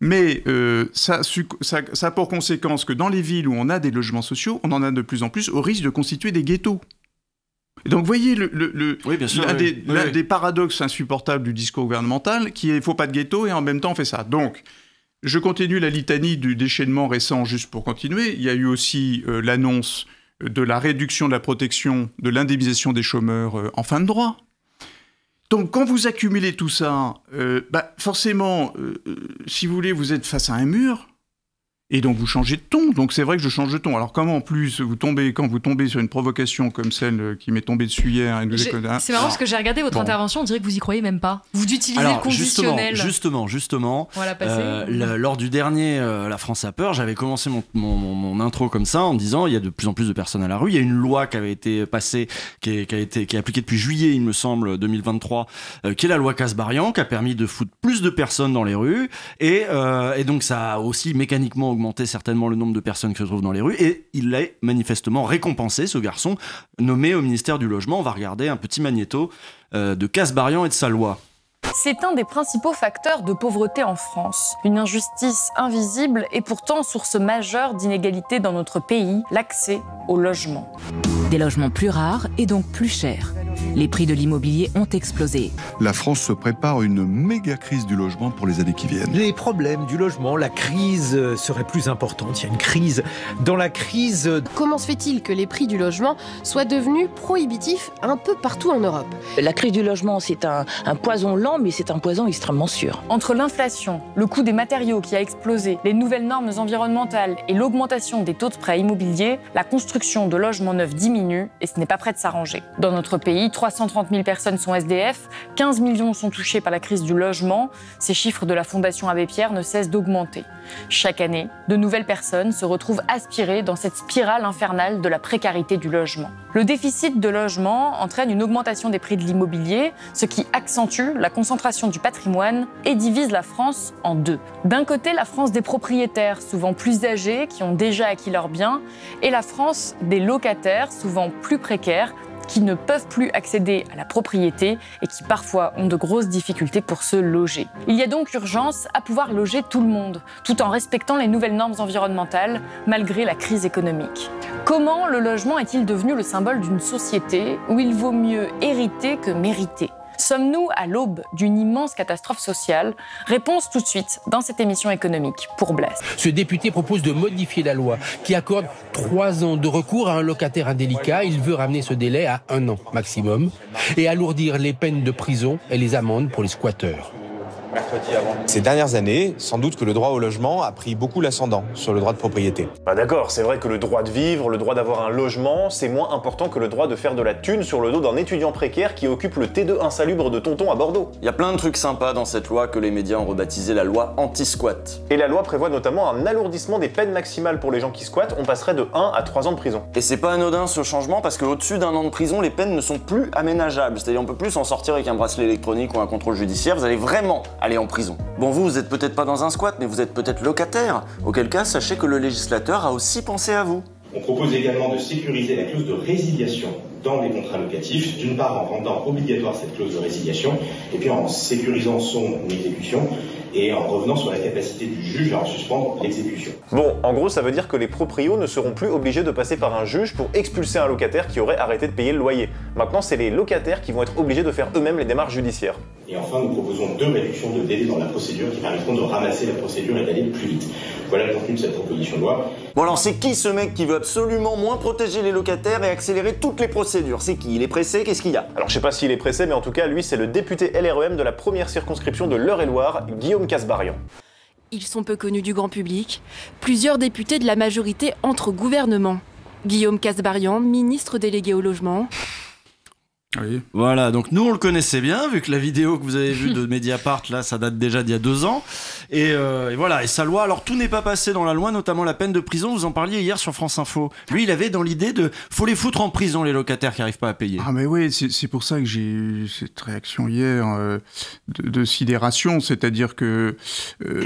mais euh, ça, ça, a pour conséquence que dans les villes où on a des logements sociaux, on en a de plus en plus au risque de constituer des ghettos. Donc, donc, voyez le, des, paradoxes insupportables du discours gouvernemental qui est faut pas de ghetto et en même temps on fait ça. Donc, je continue la litanie du déchaînement récent juste pour continuer. Il y a eu aussi l'annonce de la réduction de la protection, de l'indemnisation des chômeurs euh, en fin de droit. Donc quand vous accumulez tout ça, euh, bah, forcément, euh, si vous voulez, vous êtes face à un mur. Et donc vous changez de ton. Donc c'est vrai que je change de ton. Alors comment en plus vous tombez quand vous tombez sur une provocation comme celle euh, qui m'est tombée dessus hier et nous hein. C'est marrant parce que j'ai regardé votre intervention, on dirait que vous y croyez même pas. Vous utilisez le conditionnel. Justement, justement, euh, lors du dernier euh, La France a peur, j'avais commencé mon, mon, mon, intro comme ça en disant il y a de plus en plus de personnes à la rue. Il y a une loi qui avait été passée, qui, est, qui a été qui appliquée depuis juillet, il me semble, 2023, qui est la loi Casbarian, qui a permis de foutre plus de personnes dans les rues et, et donc ça a aussi mécaniquement augmenté certainement le nombre de personnes qui se trouvent dans les rues, et il l'a manifestement récompensé, ce garçon, nommé au ministère du Logement. On va regarder un petit magnéto euh, de Casbarian et de sa loi C'est un des principaux facteurs de pauvreté en France. Une injustice invisible et pourtant source majeure d'inégalités dans notre pays, l'accès au logement. Des logements plus rares et donc plus chers. Les prix de l'immobilier ont explosé. La France se prépare à une méga crise du logement pour les années qui viennent. Les problèmes du logement, la crise euh, serait plus importante. Il y a une crise dans la crise. Comment se fait-il que les prix du logement soient devenus prohibitifs un peu partout en Europe La crise du logement, c'est un, poison lent, mais c'est un poison extrêmement sûr. Entre l'inflation, le coût des matériaux qui a explosé, les nouvelles normes environnementales et l'augmentation des taux de prêts immobiliers, la construction de logements neufs diminue et ce n'est pas prêt de s'arranger. Dans notre pays, 330 000 personnes sont SDF, 15 millions sont touchés par la crise du logement. Ces chiffres de la Fondation Abbé Pierre ne cessent d'augmenter. Chaque année, de nouvelles personnes se retrouvent aspirées dans cette spirale infernale de la précarité du logement. Le déficit de logement entraîne une augmentation des prix de l'immobilier, ce qui accentue la concentration du patrimoine et divise la France en deux. D'un côté, la France des propriétaires, souvent plus âgés, qui ont déjà acquis leurs biens, et la France des locataires, souvent plus précaires, qui ne peuvent plus accéder à la propriété et qui parfois ont de grosses difficultés pour se loger. Il y a donc urgence à pouvoir loger tout le monde, tout en respectant les nouvelles normes environnementales, malgré la crise économique. Comment le logement est-il devenu le symbole d'une société où il vaut mieux hériter que mériter Sommes-nous à l'aube d'une immense catastrophe sociale Réponse tout de suite dans cette émission économique pour Blaise. Ce député propose de modifier la loi qui accorde trois ans de recours à un locataire indélicat. Il veut ramener ce délai à un an maximum et alourdir les peines de prison et les amendes pour les squatteurs avant. Ces dernières années, sans doute que le droit au logement a pris beaucoup l'ascendant sur le droit de propriété. Bah d'accord, c'est vrai que le droit de vivre, le droit d'avoir un logement, c'est moins important que le droit de faire de la thune sur le dos d'un étudiant précaire qui occupe le T2 insalubre de Tonton à Bordeaux. Il y a plein de trucs sympas dans cette loi que les médias ont rebaptisé la loi anti-squat. Et la loi prévoit notamment un alourdissement des peines maximales pour les gens qui squattent, on passerait de 1 à 3 ans de prison. Et c'est pas anodin ce changement parce qu'au-dessus d'un an de prison, les peines ne sont plus aménageables, c'est-à-dire on peut plus s'en sortir avec un bracelet électronique ou un contrôle judiciaire, vous allez vraiment aller en prison. Bon, vous, vous êtes peut-être pas dans un squat, mais vous êtes peut-être locataire, auquel cas, sachez que le législateur a aussi pensé à vous. On propose également de sécuriser la clause de résiliation dans les contrats locatifs, d'une part en rendant obligatoire cette clause de résiliation, et puis en sécurisant son exécution et en revenant sur la capacité du juge à en suspendre l'exécution. Bon, en gros, ça veut dire que les proprios ne seront plus obligés de passer par un juge pour expulser un locataire qui aurait arrêté de payer le loyer. Maintenant, c'est les locataires qui vont être obligés de faire eux-mêmes les démarches judiciaires. Et enfin, nous proposons deux réductions de délai dans la procédure qui permettront de ramasser la procédure et d'aller plus vite. Voilà le contenu de cette proposition de loi. Bon alors, c'est qui ce mec qui veut absolument moins protéger les locataires et accélérer toutes les procédures dur, C'est qui Il est pressé Qu'est-ce qu'il y a Alors je sais pas s'il est pressé, mais en tout cas, lui, c'est le député LREM de la première circonscription de l'Eure-et-Loire, Guillaume Casbarian. Ils sont peu connus du grand public. Plusieurs députés de la majorité entre au gouvernement. Guillaume Casbarian, ministre délégué au logement. Voilà, donc nous on le connaissait bien, vu que la vidéo que vous avez vue de Mediapart, là, ça date déjà d'il y a deux ans. Euh, et, voilà, et sa loi, alors tout n'est pas passé dans la loi, notamment la peine de prison, vous en parliez hier sur France Info. Lui, il avait dans l'idée de, faut les foutre en prison, les locataires qui n'arrivent pas à payer. Ah mais oui, c'est pour ça que j'ai eu cette réaction hier euh, de, sidération, c'est-à-dire que, euh,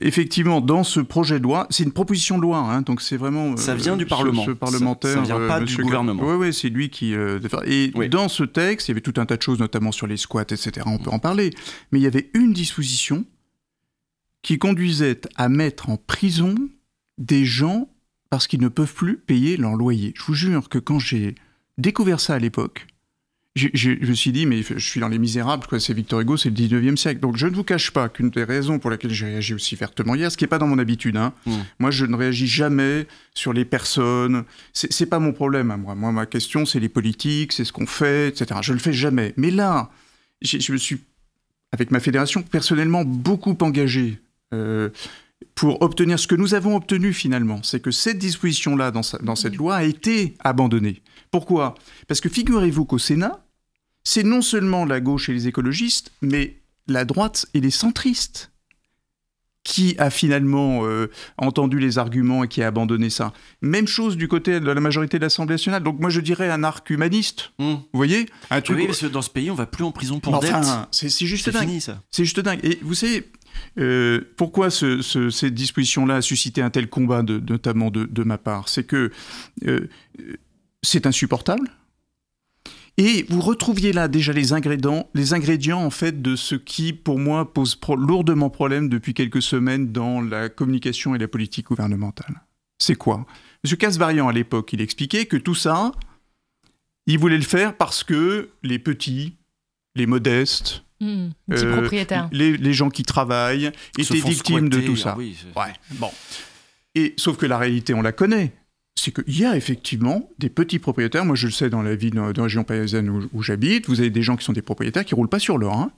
effectivement, dans ce projet de loi, c'est une proposition de loi, hein, donc c'est vraiment... ça vient du Parlement. parlementaire. Ça, ça vient pas du gouvernement. Oui, oui, c'est lui qui... et dans ce il y avait tout un tas de choses, notamment sur les squats, etc. On peut en parler. Mais il y avait une disposition qui conduisait à mettre en prison des gens parce qu'ils ne peuvent plus payer leur loyer. Je vous jure que quand j'ai découvert ça à l'époque, je, me suis dit, mais je suis dans les misérables, quoi, c'est Victor Hugo, c'est le 19e siècle. Donc je ne vous cache pas qu'une des raisons pour laquelle j'ai réagi aussi vertement hier, ce qui n'est pas dans mon habitude, hein. Mmh. moi je ne réagis jamais sur les personnes, c'est pas mon problème moi. ma question, c'est les politiques, c'est ce qu'on fait, etc. Je ne le fais jamais. Mais là, je me suis, avec ma fédération, personnellement beaucoup engagé. Euh, pour obtenir ce que nous avons obtenu finalement, c'est que cette disposition-là dans, dans, cette mmh. loi a été abandonnée. Pourquoi Parce que figurez-vous qu'au Sénat, c'est non seulement la gauche et les écologistes, mais la droite et les centristes qui a finalement euh, entendu les arguments et qui a abandonné ça. Même chose du côté de la majorité de l'Assemblée nationale. Donc moi je dirais un arc humaniste. Hmm. Vous voyez ah, un Oui, parce dans ce pays on va plus en prison pour dette. C'est juste dingue. Fini, ça. C'est juste dingue. Et vous savez euh, pourquoi cette disposition-là a suscité un tel combat, notamment de, ma part C'est que euh, c'est insupportable et vous retrouviez là déjà les ingrédients, les ingrédients en fait de ce qui, pour moi, pose lourdement problème depuis quelques semaines dans la communication et la politique gouvernementale. C'est quoi M. Casvariant, à l'époque, il expliquait que tout ça, il voulait le faire parce que les petits, les modestes, mmh, les euh, propriétaires. Les, gens qui travaillent étaient victimes de tout ça. Ah bon. Et, sauf que la réalité, on la connaît c'est qu'il y a effectivement des petits propriétaires. Moi, je le sais dans la ville, de la région parisienne où, j'habite, vous avez des gens qui sont des propriétaires qui roulent pas sur leur hein.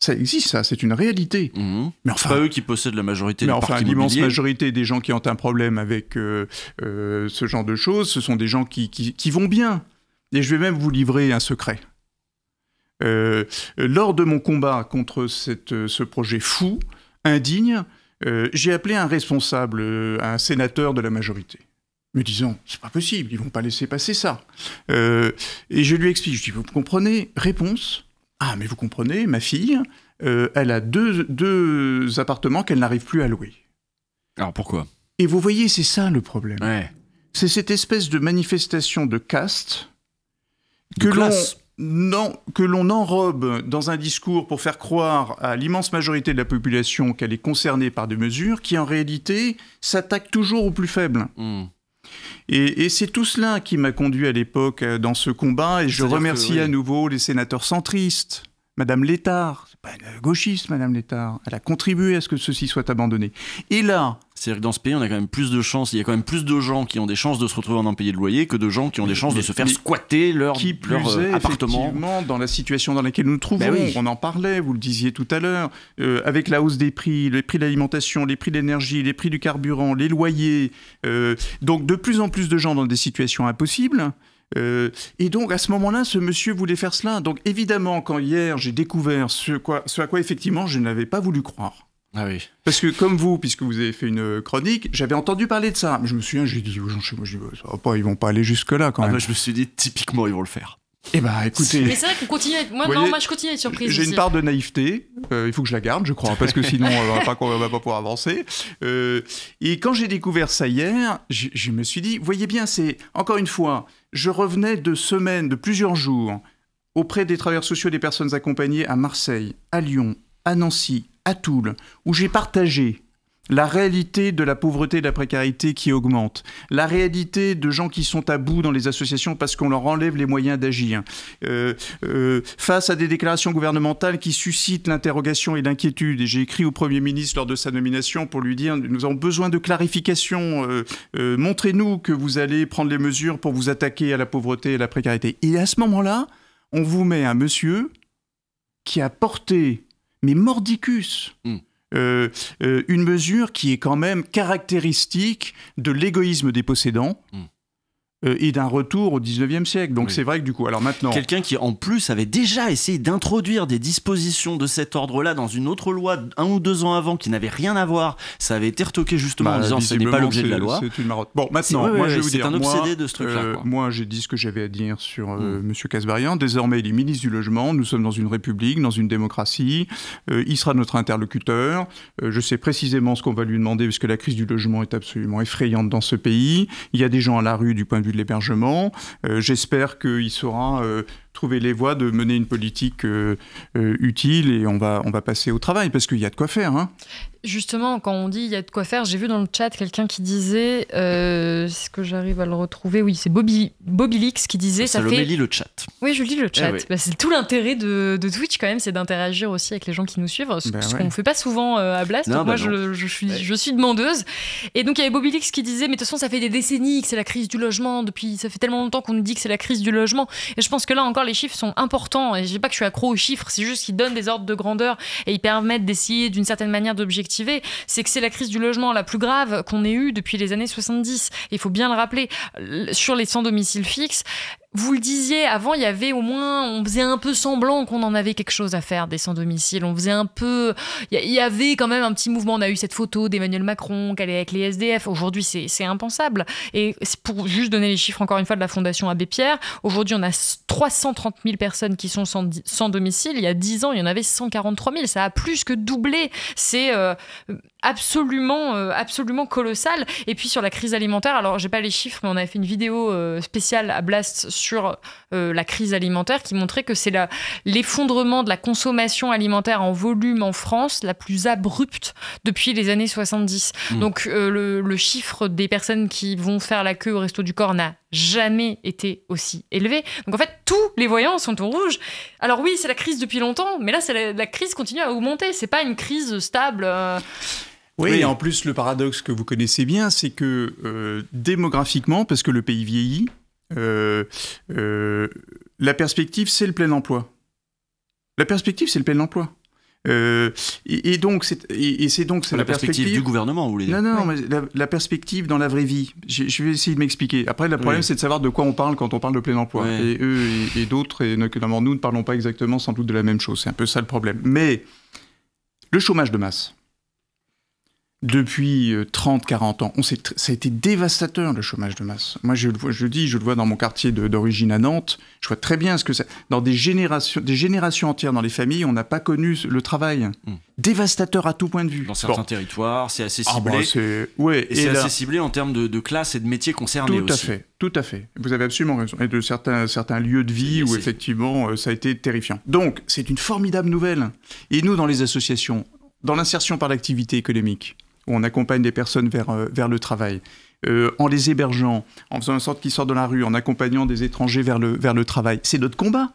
Ça existe, ça, c'est une réalité. Mhm. Mais enfin, eux qui possèdent la majorité. Mais enfin, l'immense majorité des gens qui ont un problème avec euh, euh, ce genre de choses, ce sont des gens qui, vont bien. Et je vais même vous livrer un secret. Euh, lors de mon combat contre ce projet fou, indigne, j'ai appelé un responsable, un sénateur de la majorité me disant c'est pas possible, ils vont pas laisser passer ça. Euh, et je lui explique, je dis vous comprenez Réponse ah mais vous comprenez, ma fille, euh, elle a deux, appartements qu'elle n'arrive plus à louer. Alors pourquoi Et vous voyez, c'est ça le problème. C'est cette espèce de manifestation de caste que l'on que l'on enrobe dans un discours pour faire croire à l'immense majorité de la population qu'elle est concernée par des mesures qui en réalité s'attaquent toujours aux plus faibles. Hmm. Et, c'est tout cela qui m'a conduit à l'époque euh, dans ce combat. Et je remercie à nouveau les sénateurs centristes Madame Létard, c'est pas une gauchiste, Madame Létard. Elle a contribué à ce que ceci soit abandonné. Et là. C'est-à-dire que dans ce pays, on a quand même plus de chances. Il y a quand même plus de gens qui ont des chances de se retrouver en pays de loyer que de gens qui ont des chances de se faire squatter leur, plus euh, dans la situation dans laquelle nous nous trouvons, bah on en parlait, vous le disiez tout à l'heure, euh, avec la hausse des prix, les prix de l'alimentation, les prix de l'énergie, les prix du carburant, les loyers. Euh, donc de plus en plus de gens dans des situations impossibles. Euh, et donc, à ce moment-là, ce monsieur voulait faire cela. Donc, évidemment, quand hier, j'ai découvert ce, à quoi, effectivement, je n'avais pas voulu croire. Ah oui. Parce que comme vous, puisque vous avez fait une euh, chronique, j'avais entendu parler de ça. Mais je me souviens, j'ai dit je oh, ils vont pas aller jusque là quand ah, bah, je me suis dit, typiquement, ils vont le faire. Eh ben, écoutez. Mais c'est vrai qu'on continue. Moi, non, moi, je continue à être surprise. J'ai une part de naïveté. Euh, il faut que je la garde, je crois, parce que sinon, on va pas, on va pas pouvoir avancer. Euh, et quand j'ai découvert ça hier, je, je, me suis dit, voyez bien, c'est encore une fois, je revenais de semaines, de plusieurs jours, auprès des travailleurs sociaux des personnes accompagnées à Marseille, à Lyon, à Nancy, à Toul, où j'ai partagé la réalité de la pauvreté et de la précarité qui augmente, la réalité de gens qui sont à bout dans les associations parce qu'on leur enlève les moyens d'agir, euh, euh, face à des déclarations gouvernementales qui suscitent l'interrogation et l'inquiétude. Et j'ai écrit au Premier ministre lors de sa nomination pour lui dire nous avons besoin de clarification, euh, montrez-nous que vous allez prendre les mesures pour vous attaquer à la pauvreté et à la précarité. Et à ce moment-là, on vous met un monsieur qui a porté, mais mordicus. Hmm. Euh, euh, une mesure qui est quand même caractéristique de l'égoïsme des possédants. Mm. Euh, et d'un retour au 19e siècle. Donc c'est vrai que du coup, alors maintenant... Quelqu'un qui en plus avait déjà essayé d'introduire des dispositions de cet ordre-là dans une autre loi un ou deux ans avant qui n'avait rien à voir, ça avait été retoqué justement en bah, disant ce n'est pas l'objet de la loi. C'est une marotte. Bon, maintenant, moi je vais vous dire... un obsédé moi, de ce truc-là. Euh, moi j'ai dit ce que j'avais à dire sur euh, mm. Monsieur Casbarian. Désormais, il est ministre du Logement, nous sommes dans une république, dans une démocratie, il sera notre interlocuteur, je sais précisément ce qu'on va lui demander puisque la crise du logement est absolument effrayante dans ce pays, il y a des gens à la rue du point de vue de l'hébergement. Euh, j'espère qu'il saura euh, trouver les voies de mener une politique euh, utile et on va, on va passer au travail parce qu'il y a de quoi faire. Hein justement, quand on dit il y a de quoi faire, j'ai vu dans le chat quelqu'un qui disait, est-ce euh, que j'arrive à le retrouver Oui, c'est Bobby, Bobby qui disait. Ça, fait... lit le chat. Oui, je lis le eh chat. Bah, c'est tout l'intérêt de, Twitch quand même, c'est d'interagir aussi avec les gens qui nous suivent, ce, ben qu'on ne fait pas souvent euh, à Blast. Bah moi, je, suis, je suis demandeuse. Et donc, il y avait Bobby qui disait, mais de toute façon, ça fait des décennies que c'est la crise du logement. Depuis, ça fait tellement longtemps qu'on nous dit que c'est la crise du logement. Et je pense que là encore, les chiffres sont importants. Et je dis pas que je suis accro aux chiffres, c'est juste qu'ils donnent des ordres de grandeur et ils permettent d'essayer d'une certaine manière d'objectiver c'est que c'est la crise du logement la plus grave qu'on ait eue depuis les années 70. Il faut bien le rappeler. Sur les sans domiciles fixes, vous le disiez, avant, il y avait au moins, on faisait un peu semblant qu'on en avait quelque chose à faire des sans-domicile. On faisait un peu. Il y avait quand même un petit mouvement. On a eu cette photo d'Emmanuel Macron qui allait avec les SDF. Aujourd'hui, c'est impensable. Et pour juste donner les chiffres, encore une fois, de la Fondation Abbé Pierre, aujourd'hui, on a 330 000 personnes qui sont sans, sans, domicile. Il y a 10 ans, il y en avait 143 000. Ça a plus que doublé. C'est. Euh, absolument, euh, absolument colossal. Et puis sur la crise alimentaire, alors j'ai pas les chiffres, mais on avait fait une vidéo euh, spéciale à Blast sur euh, la crise alimentaire qui montrait que c'est l'effondrement de la consommation alimentaire en volume en France la plus abrupte depuis les années 70. Mmh. Donc le, chiffre des personnes qui vont faire la queue au resto du corps n'a jamais été aussi élevé. Donc en fait, tous les voyants sont en rouge. Alors oui, c'est la crise depuis longtemps, mais là, c'est la, la, crise continue à augmenter. C'est pas une crise stable. Oui, et en plus, le paradoxe que vous connaissez bien, c'est que euh, démographiquement, parce que le pays vieillit, euh, euh, la perspective, c'est le plein emploi. La perspective, c'est le plein emploi. et, donc, c'est et, donc la, perspective, du gouvernement, vous voulez dire Non, non, mais la, perspective dans la vraie vie. Je, vais essayer de m'expliquer. Après, le problème, c'est de savoir de quoi on parle quand on parle de plein emploi. Et eux et, d'autres, et notamment nous, ne parlons pas exactement sans doute de la même chose. C'est un peu ça le problème. Mais le chômage de masse depuis 30, euh, 40 ans. On ça a été dévastateur, le chômage de masse. Moi, je le, vois, je le dis, je le vois dans mon quartier d'origine à Nantes. Je vois très bien ce que ça Dans des générations, des générations entières dans les familles, on n'a pas connu le travail. Hmm. Dévastateur à tout point de vue. Dans certains territoires, c'est assez ah, bah, ciblé. c'est ouais, assez ciblé en termes de, classe et de métiers concernés aussi. Tout à fait, tout à fait. Vous avez absolument raison. Et de certains, certains lieux de vie où, effectivement, euh, ça a été terrifiant. Donc, c'est une formidable nouvelle. Et nous, dans les associations, dans l'insertion par l'activité économique, où on accompagne des personnes vers, euh, vers le travail. Euh, en les hébergeant, en faisant en sorte qu'ils sortent de la rue, en accompagnant des étrangers vers le, vers le travail. C'est notre combat.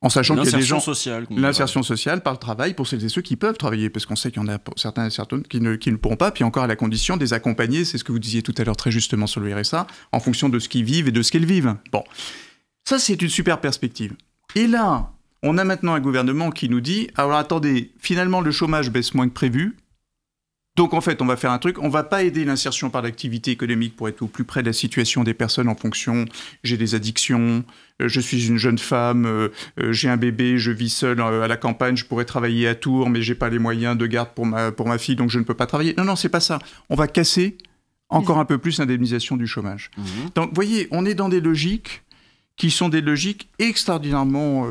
En sachant qu'il y a des gens. Sociale, l'insertion sociale par le travail pour celles et ceux qui peuvent travailler, parce qu'on sait qu'il y en a certains certaines qui ne, qui ne pourront pas, puis encore à la condition des accompagner, c'est ce que vous disiez tout à l'heure très justement sur le RSA, en fonction de ce qu'ils vivent et de ce qu'elles vivent. Bon. Ça, c'est une super perspective. Et là, on a maintenant un gouvernement qui nous dit alors attendez, finalement, le chômage baisse moins que prévu, donc en fait, on va faire un truc, on va pas aider l'insertion par l'activité économique pour être au plus près de la situation des personnes en fonction. J'ai des addictions, euh, je suis une jeune femme, euh, euh, j'ai un bébé, je vis seule à la campagne, je pourrais travailler à Tours, mais j'ai pas les moyens de garde pour ma, pour ma fille, donc je ne peux pas travailler. Non, non, c'est pas ça. On va casser encore un peu plus l'indemnisation du chômage. Mhm. Donc vous voyez, on est dans des logiques qui sont des logiques extraordinairement,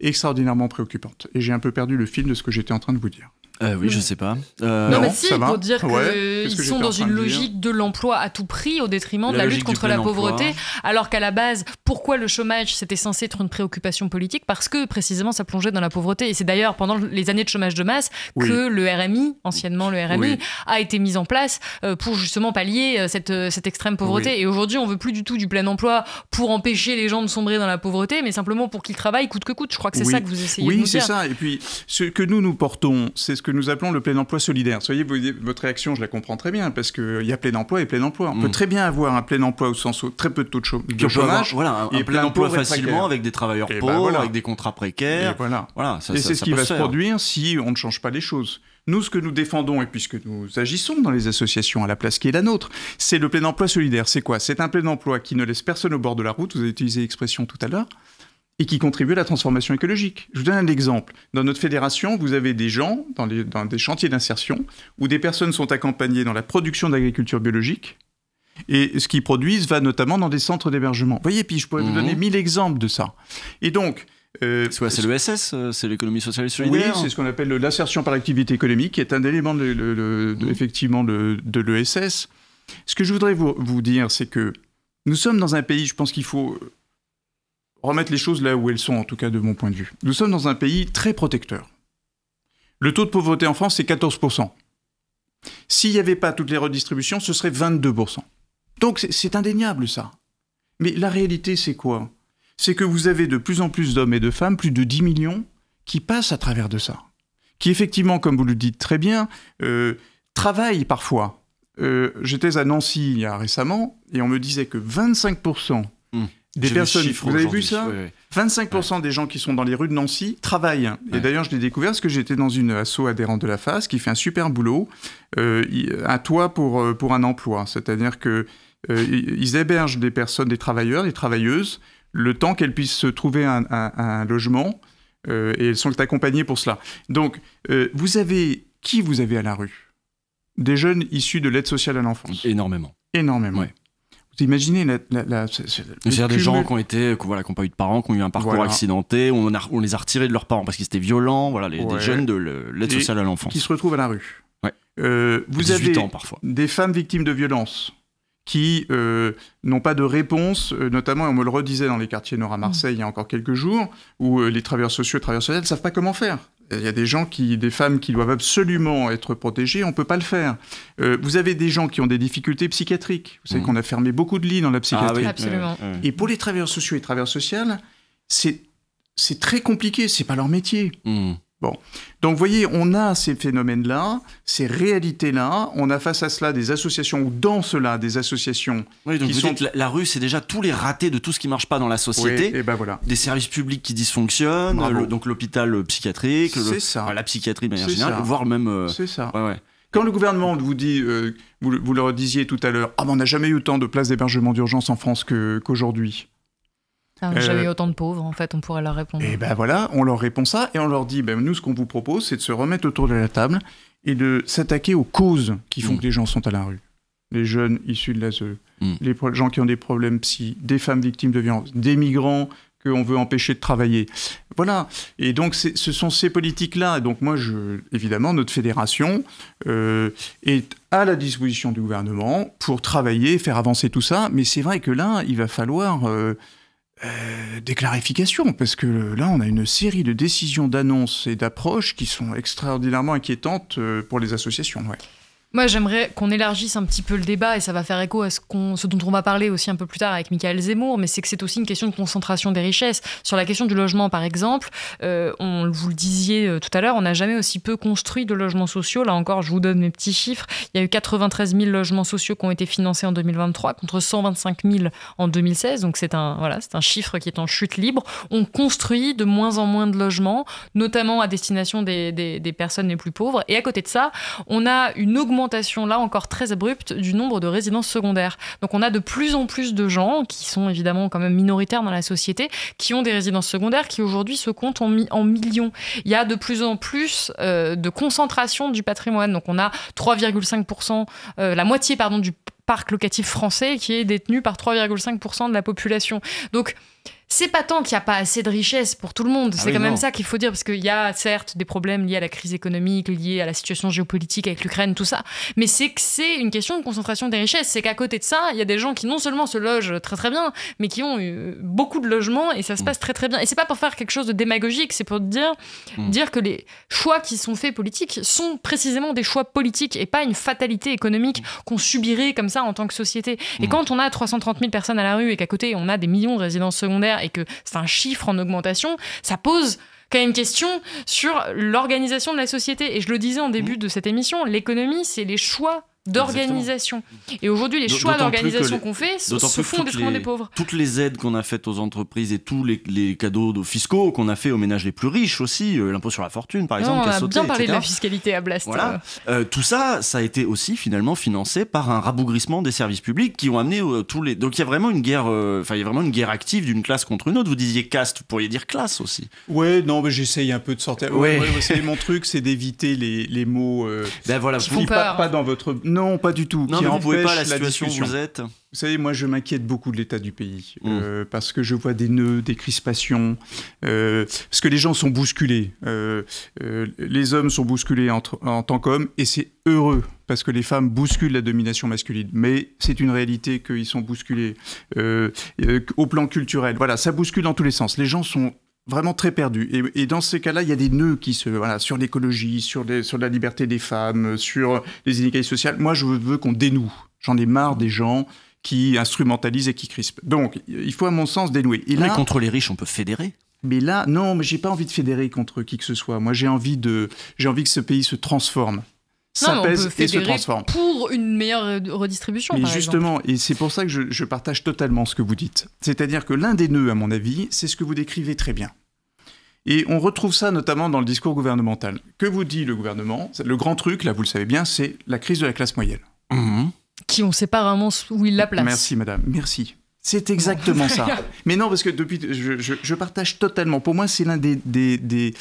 extraordinairement préoccupantes. Et j'ai un peu perdu le fil de ce que j'étais en train de vous dire. Euh, oui, je hmm. sais pas. Euh, non, mais si, ça pour dire qu'ils sont dans une logique de l'emploi à tout prix au détriment de la lutte contre la pauvreté, alors qu'à la base, pourquoi le chômage, c'était censé être une préoccupation politique Parce que précisément, ça plongeait dans la pauvreté. Et c'est d'ailleurs pendant les années de chômage de masse que le RMI, anciennement le RMI, a été mis en place euh, pour justement pallier cette, cette extrême pauvreté. Et aujourd'hui, on veut plus du tout du plein emploi pour empêcher les gens de sombrer dans la pauvreté, mais simplement pour qu'ils travaillent coûte que coûte. Je crois que c'est ça que vous essayez de nous dire. Oui, c'est ça. Et puis, ce que nous, nous portons, c'est ce que nous appelons le plein emploi solidaire. Soyez, votre réaction, je la comprends très bien, parce qu'il y a plein emploi et plein emploi. On peut mm. très bien avoir un plein emploi au sens où très peu de taux de chômage. voilà, un, et plein, emploi, facilement avec des travailleurs ben pauvres, avec des contrats précaires. voilà. voilà et c'est ce qui va se produire si on ne change pas les choses. Nous, ce que nous défendons, et puisque nous agissons dans les associations à la place qui est la nôtre, c'est le plein emploi solidaire. C'est quoi C'est un plein emploi qui ne laisse personne au bord de la route, vous avez utilisé l'expression tout à l'heure, et qui contribuent à la transformation écologique. Je vous donne un exemple. Dans notre fédération, vous avez des gens dans, des chantiers d'insertion où des personnes sont accompagnées dans la production d'agriculture biologique et ce qu'ils produisent va notamment dans des centres d'hébergement. Vous voyez, puis je pourrais vous donner mhm. mille exemples de ça. Et donc, euh, c'est C'est l'ESS euh, C'est l'économie sociale et solidaire Oui, c'est ce qu'on appelle l'insertion par l'activité économique, qui est un élément de, mhm. effectivement de, l'ESS. Ce que je voudrais vous dire, c'est que nous sommes dans un pays, je pense qu'il faut remettre les choses là où elles sont, en tout cas de mon point de vue. Nous sommes dans un pays très protecteur. Le taux de pauvreté en France, c'est 14%. S'il n'y avait pas toutes les redistributions, ce serait 22%. Donc c'est indéniable ça. Mais la réalité, c'est quoi C'est que vous avez de plus en plus d'hommes et de femmes, plus de 10 millions, qui passent à travers de ça. Qui effectivement, comme vous le dites très bien, euh, travaillent parfois. Euh, j'étais à Nancy il y a récemment et on me disait que 25% des personnes, vous avez vu ça 25% des gens qui sont dans les rues de Nancy travaillent. Et d'ailleurs, je l'ai découvert parce que j'étais dans une asso adhérente de la FAS qui fait un super boulot, euh, un toit pour, euh, pour un emploi. C'est-à-dire que euh, ils hébergent des personnes, des travailleurs, des travailleuses, le temps qu'elles puissent se trouver un, logement, et elles sont accompagnées pour cela. Donc, vous avez qui vous avez à la rue Des jeunes issus de l'aide sociale à l'enfance. Énormément. Énormément imaginez la, la, c'est-à-dire des gens qui ont été voilà n'ont pas eu de parents qui ont eu un parcours accidenté on, les a retirés de leurs parents parce qu'ils étaient violents voilà les, des jeunes de l'aide sociale à l'enfance qui se retrouvent à la rue euh, vous avez des femmes victimes de violences qui euh, n'ont pas de réponse, euh, notamment, on me le redisait dans les quartiers nord à mmh. Marseille il y a encore quelques jours, où les travailleurs sociaux et travailleurs sociales ne savent pas comment faire. Euh, il y a des gens qui, des femmes qui doivent absolument être protégées, on ne peut pas le faire. Euh, vous avez des gens qui ont des difficultés psychiatriques. Vous savez mmh. qu'on a fermé beaucoup de lits dans la ah psychiatrie. et pour les travailleurs sociaux et les travailleurs sociales, c'est très compliqué, c'est pas leur métier. Mmh. Bon. Donc, vous voyez, on a ces phénomènes-là, ces réalités-là. On a face à cela des associations, ou dans cela, des associations. qui sont... la, rue, c'est déjà tous les ratés de tout ce qui ne marche pas dans la société. et ben voilà. Des services publics qui dysfonctionnent, donc l'hôpital psychiatrique, la psychiatrie de manière voire même. Euh, c'est ça. Quand le gouvernement vous dit, euh, vous, leur disiez tout à l'heure, ah, on n'a jamais eu autant de places d'hébergement d'urgence en France qu'aujourd'hui. Ah, J'avais euh, autant de pauvres, en fait, on pourrait leur répondre. Et eh ben voilà, on leur répond ça et on leur dit, ben nous, ce qu'on vous propose, c'est de se remettre autour de la table et de s'attaquer aux causes qui font mm. que les gens sont à la rue. Les jeunes issus de l'ASE, mm. les gens qui ont des problèmes psy, des femmes victimes de violences, des migrants qu'on veut empêcher de travailler. Voilà. Et donc, ce sont ces politiques-là. Donc, moi, je, évidemment, notre fédération euh, est à la disposition du gouvernement pour travailler, faire avancer tout ça. Mais c'est vrai que là, il va falloir... Euh, euh, des clarifications, parce que là, on a une série de décisions, d'annonces et d'approches qui sont extraordinairement inquiétantes euh, pour les associations. Ouais. Moi, j'aimerais qu'on élargisse un petit peu le débat, et ça va faire écho à ce, ce, dont on va parler aussi un peu plus tard avec Michael Zemmour, mais c'est que c'est aussi une question de concentration des richesses. Sur la question du logement, par exemple, euh, on vous le disiez euh, tout à l'heure, on n'a jamais aussi peu construit de logements sociaux. Là encore, je vous donne mes petits chiffres. Il y a eu 93 000 logements sociaux qui ont été financés en 2023 contre 125 000 en 2016. Donc c'est un, voilà, c'est un chiffre qui est en chute libre. On construit de moins en moins de logements, notamment à destination des, des personnes les plus pauvres. Et à côté de ça, on a une augmentation augmentation là encore très abrupte du nombre de résidences secondaires. Donc on a de plus en plus de gens qui sont évidemment quand même minoritaires dans la société, qui ont des résidences secondaires qui aujourd'hui se comptent en, millions. Il y a de plus en plus euh, de concentration du patrimoine. Donc on a 3,5%, euh, la moitié pardon du parc locatif français qui est détenu par 3,5% de la population. Donc c'est pas tant qu'il n'y a pas assez de richesses pour tout le monde. Ah c'est quand même ça qu'il faut dire, parce qu'il y a certes des problèmes liés à la crise économique, liés à la situation géopolitique avec l'Ukraine, tout ça. Mais c'est que c'est une question de concentration des richesses. C'est qu'à côté de ça, il y a des gens qui non seulement se logent très très bien, mais qui ont eu beaucoup de logements et ça se mm. passe très très bien. Et c'est pas pour faire quelque chose de démagogique, c'est pour dire, mm. dire que les choix qui sont faits politiques sont précisément des choix politiques et pas une fatalité économique mm. qu'on subirait comme ça en tant que société. Et quand on a 330 000 personnes à la rue et qu'à côté on a des millions de résidences secondaires et que c'est un chiffre en augmentation, ça pose quand même une question sur l'organisation de la société. Et je le disais en début mmh. de cette émission, l'économie, c'est les choix d'organisation. Et aujourd'hui, les choix d'organisation qu'on fait se, font des les, des pauvres. Toutes les aides qu'on a faites aux entreprises et tous les, les cadeaux fiscaux qu'on a fait aux ménages les plus riches aussi, euh, l'impôt sur la fortune par exemple, on a, bien parlé de la fiscalité à Blast. Voilà. Euh. Euh, tout ça, ça a été aussi finalement financé par un rabougrissement des services publics qui ont amené tous les. Donc il y a vraiment une guerre, enfin il y a vraiment une guerre active d'une classe contre une autre. Vous disiez caste, vous pourriez dire classe aussi. Ouais, non, mais j'essaye un peu de sortir. Ouais, mon truc, c'est d'éviter les, les, mots. ben voilà, qui vous font pas, pas dans votre non, pas du tout. qui la situation où vous êtes. Vous savez, moi, je m'inquiète beaucoup de l'état du pays mmh. euh, parce que je vois des nœuds, des crispations, euh, parce que les gens sont bousculés. Euh, les hommes sont bousculés en, en tant qu'hommes et c'est heureux parce que les femmes bousculent la domination masculine. Mais c'est une réalité qu'ils sont bousculés au plan culturel. Voilà, ça bouscule dans tous les sens. Les gens sont vraiment très perdu. Et, dans ces cas-là, il y a des nœuds qui se... Voilà, sur l'écologie, sur, sur la liberté des femmes, euh, sur les inégalités sociales. Moi, je veux qu'on dénoue. J'en ai marre des gens qui instrumentalisent et qui crispent. Donc, il faut, à mon sens, dénouer. Et là, mais contre les riches, on peut fédérer mais là, non, mais j'ai pas envie de fédérer contre qui que ce soit. Moi, j'ai envie de, j'ai envie que ce pays se transforme ça pèse et se transforme. Pour une meilleure euh, redistribution. Mais justement, et c'est pour ça que je, partage totalement ce que vous dites. C'est-à-dire que l'un des nœuds, à mon avis, c'est ce que vous décrivez très bien. Et on retrouve ça notamment dans le discours gouvernemental. Que vous dit le gouvernement Le grand truc, là, vous le savez bien, c'est la crise de la classe moyenne. Mmh. Qui on ne sait pas vraiment où il la place. Merci, madame. Merci. C'est exactement ça. Mais non, parce que depuis, je, partage totalement. Pour moi, c'est l'un des, des, des,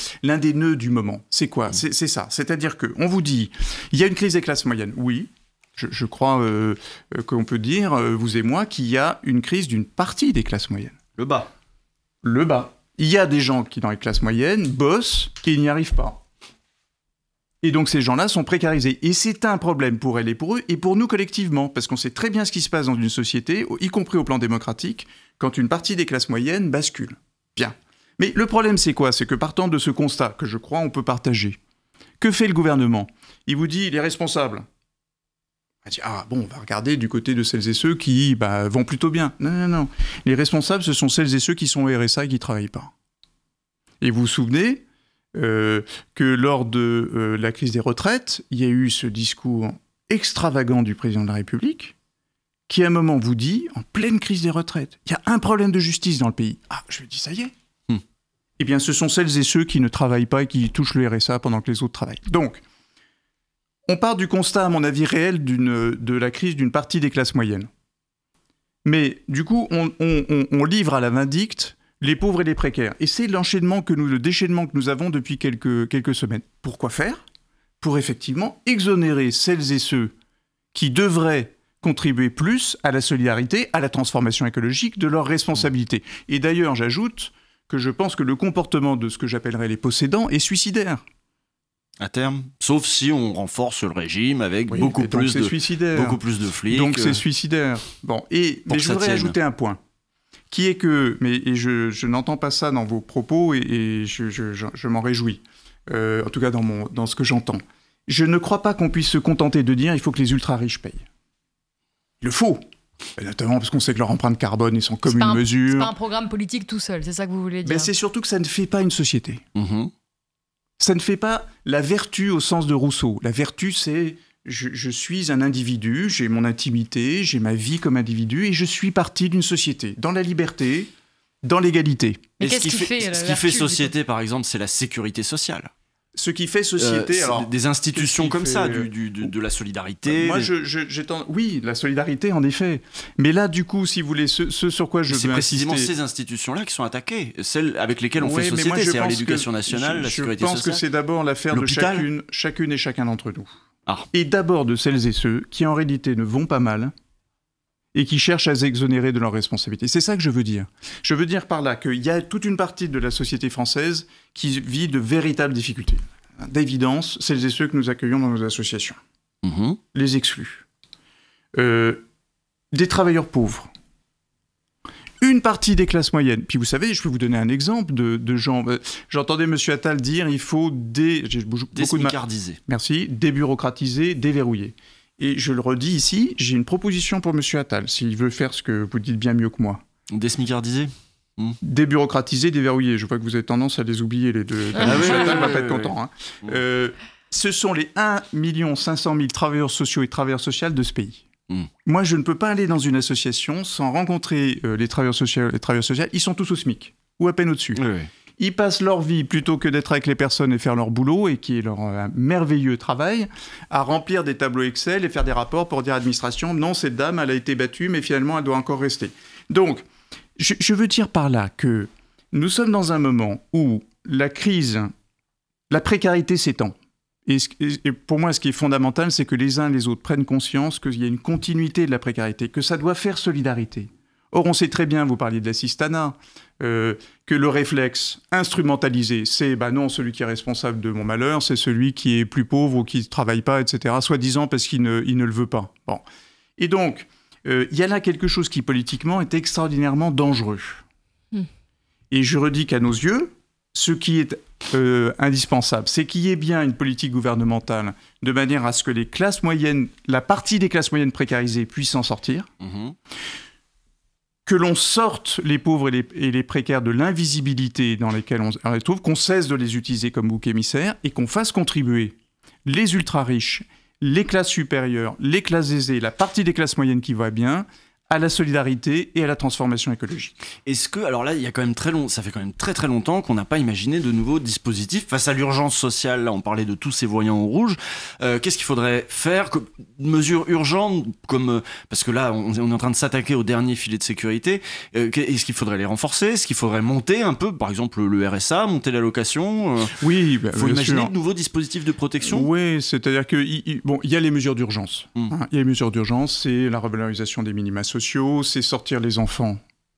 nœuds du moment. C'est quoi mm. C'est ça. C'est-à-dire que on vous dit, il y a une crise des classes moyennes. Oui, je, crois euh, euh, qu'on peut dire, euh, vous et moi, qu'il y a une crise d'une partie des classes moyennes. Le bas. Le bas. Il y a des gens qui, dans les classes moyennes, bossent qui n'y arrivent pas. Et donc ces gens-là sont précarisés. Et c'est un problème pour elle et pour eux, et pour nous collectivement, parce qu'on sait très bien ce qui se passe dans une société, y compris au plan démocratique, quand une partie des classes moyennes bascule. Bien. Mais le problème c'est quoi C'est que partant de ce constat, que je crois on peut partager, que fait le gouvernement Il vous dit, il est responsable. ah bon, on va regarder du côté de celles et ceux qui bah, vont plutôt bien. Non, non, non. Les responsables, ce sont celles et ceux qui sont au RSA et qui ne travaillent pas. Et vous vous souvenez, euh, que lors de euh, la crise des retraites, il y a eu ce discours extravagant du président de la République, qui à un moment vous dit, en pleine crise des retraites, il y a un problème de justice dans le pays. Ah, je lui dis, ça y est. Hmm. Eh bien, ce sont celles et ceux qui ne travaillent pas et qui touchent le RSA pendant que les autres travaillent. Donc, on part du constat, à mon avis, réel de la crise d'une partie des classes moyennes. Mais du coup, on livre à la vindicte les pauvres et les précaires. Et c'est l'enchaînement le déchaînement que nous avons depuis quelques, quelques semaines. Pourquoi faire Pour effectivement exonérer celles et ceux qui devraient contribuer plus à la solidarité, à la transformation écologique de leurs responsabilités. Et d'ailleurs, j'ajoute que je pense que le comportement de ce que j'appellerais les possédants est suicidaire. À terme, sauf si on renforce le régime avec beaucoup, plus de, beaucoup plus de flics. Donc c'est euh, suicidaire. Bon, et mais je voudrais ajouter un point qui est que, mais et je, n'entends pas ça dans vos propos et, je, m'en réjouis, euh, en tout cas dans, ce que j'entends. Je ne crois pas qu'on puisse se contenter de dire il faut que les ultra-riches payent. Il le faut. notamment parce qu'on sait que leur empreinte carbone est sont commune une mesure. C'est pas un programme politique tout seul, c'est ça que vous voulez ben, dire. Mais c'est surtout que ça ne fait pas une société. Mm-hmm. Ça ne fait pas la vertu au sens de Rousseau. La vertu, c'est je, suis un individu, j'ai mon intimité, j'ai ma vie comme individu et je suis parti d'une société, dans la liberté, dans l'égalité. Mais quest euh, ce, qui fait, ce qui fait société, par exemple, c'est la sécurité sociale. Ce qui fait société, euh, alors, des institutions comme ça, du, euh, de, la solidarité. Moi, oui, la solidarité, en effet. Mais là, du coup, si vous voulez, ce, sur quoi je C'est précisément ces institutions-là qui sont attaquées, celles avec lesquelles on fait société, c'est-à-dire l'éducation nationale, la sécurité sociale. Je pense que c'est d'abord l'affaire de chacune, chacune et chacun d'entre nous. Ah. Et d'abord de celles et ceux qui en réalité ne vont pas mal et qui cherchent à s'exonérer de leurs responsabilités. C'est ça que je veux dire. Je veux dire par là qu'il y a toute une partie de la société française qui vit de véritables difficultés. D'évidence, celles et ceux que nous accueillons dans nos associations. Mhm. Les exclus. Euh, des travailleurs pauvres une partie des classes moyennes. Puis vous savez, je peux vous donner un exemple de, gens. Euh, j'entendais M. Attal dire il faut des. beaucoup de Merci. Débureaucratiser, déverrouiller. Et je le redis ici, j'ai une proposition pour M. Attal, s'il veut faire ce que vous dites bien mieux que moi. Desmicardiser Mmh. Débureaucratiser, déverrouiller. Je vois que vous avez tendance à les oublier, les deux. Ah oui, ne va pas être content. Hein. Euh, ce sont les 1 500 000 travailleurs sociaux et travailleurs sociales de ce pays. Hmm. Moi, je ne peux pas aller dans une association sans rencontrer euh, les travailleurs sociaux. Les travailleurs sociaux, ils sont tous au SMIC ou à peine au-dessus. Ils passent leur vie, plutôt que d'être avec les personnes et faire leur boulot, et qui est leur euh, merveilleux travail, à remplir des tableaux Excel et faire des rapports pour dire à l'administration, non, cette dame, elle a été battue, mais finalement, elle doit encore rester. Donc, je veux dire par là que nous sommes dans un moment où la crise, la précarité s'étend. Et, pour moi, ce qui est fondamental, c'est que les uns et les autres prennent conscience qu'il y a une continuité de la précarité, que ça doit faire solidarité. Or, on sait très bien, vous parliez de l'assistanat, euh, que le réflexe instrumentalisé, c'est bah non, celui qui est responsable de mon malheur, c'est celui qui est plus pauvre ou qui ne travaille pas, etc., soi-disant parce qu'il ne, le veut pas. Bon. Et donc, euh, il y a là quelque chose qui politiquement est extraordinairement dangereux. Hmm. Et je redis qu'à nos yeux, ce qui est euh, indispensable, c'est qu'il y ait bien une politique gouvernementale de manière à ce que les classes moyennes, la partie des classes moyennes précarisées puisse s'en sortir, mhm. que l'on sorte les pauvres et les, et les précaires de l'invisibilité dans laquelle on les trouve, qu'on cesse de les utiliser comme bouc émissaire et qu'on fasse contribuer les ultra-riches, les classes supérieures, les classes aisées, la partie des classes moyennes qui va bien à la solidarité et à la transformation écologique. Est-ce que, alors là, il y a quand même très long, ça fait quand même très très longtemps qu'on n'a pas imaginé de nouveaux dispositifs face à l'urgence sociale. Là, on parlait de tous ces voyants en rouge. Euh, qu'est-ce qu'il faudrait faire comme, Mesures urgentes, comme euh, parce que là, on, est en train de s'attaquer au dernier filet de sécurité. Euh, est-ce qu'il faudrait les renforcer Est-ce qu'il faudrait monter un peu, par exemple, le RSA, monter l'allocation Oui, Il bah, faut imaginer de nouveaux dispositifs de protection. Oui, c'est-à-dire que y, bon, il y a les mesures d'urgence. Hum. Hein. Il y a les mesures d'urgence, c'est la revalorisation des minima sociaux c'est sortir les enfants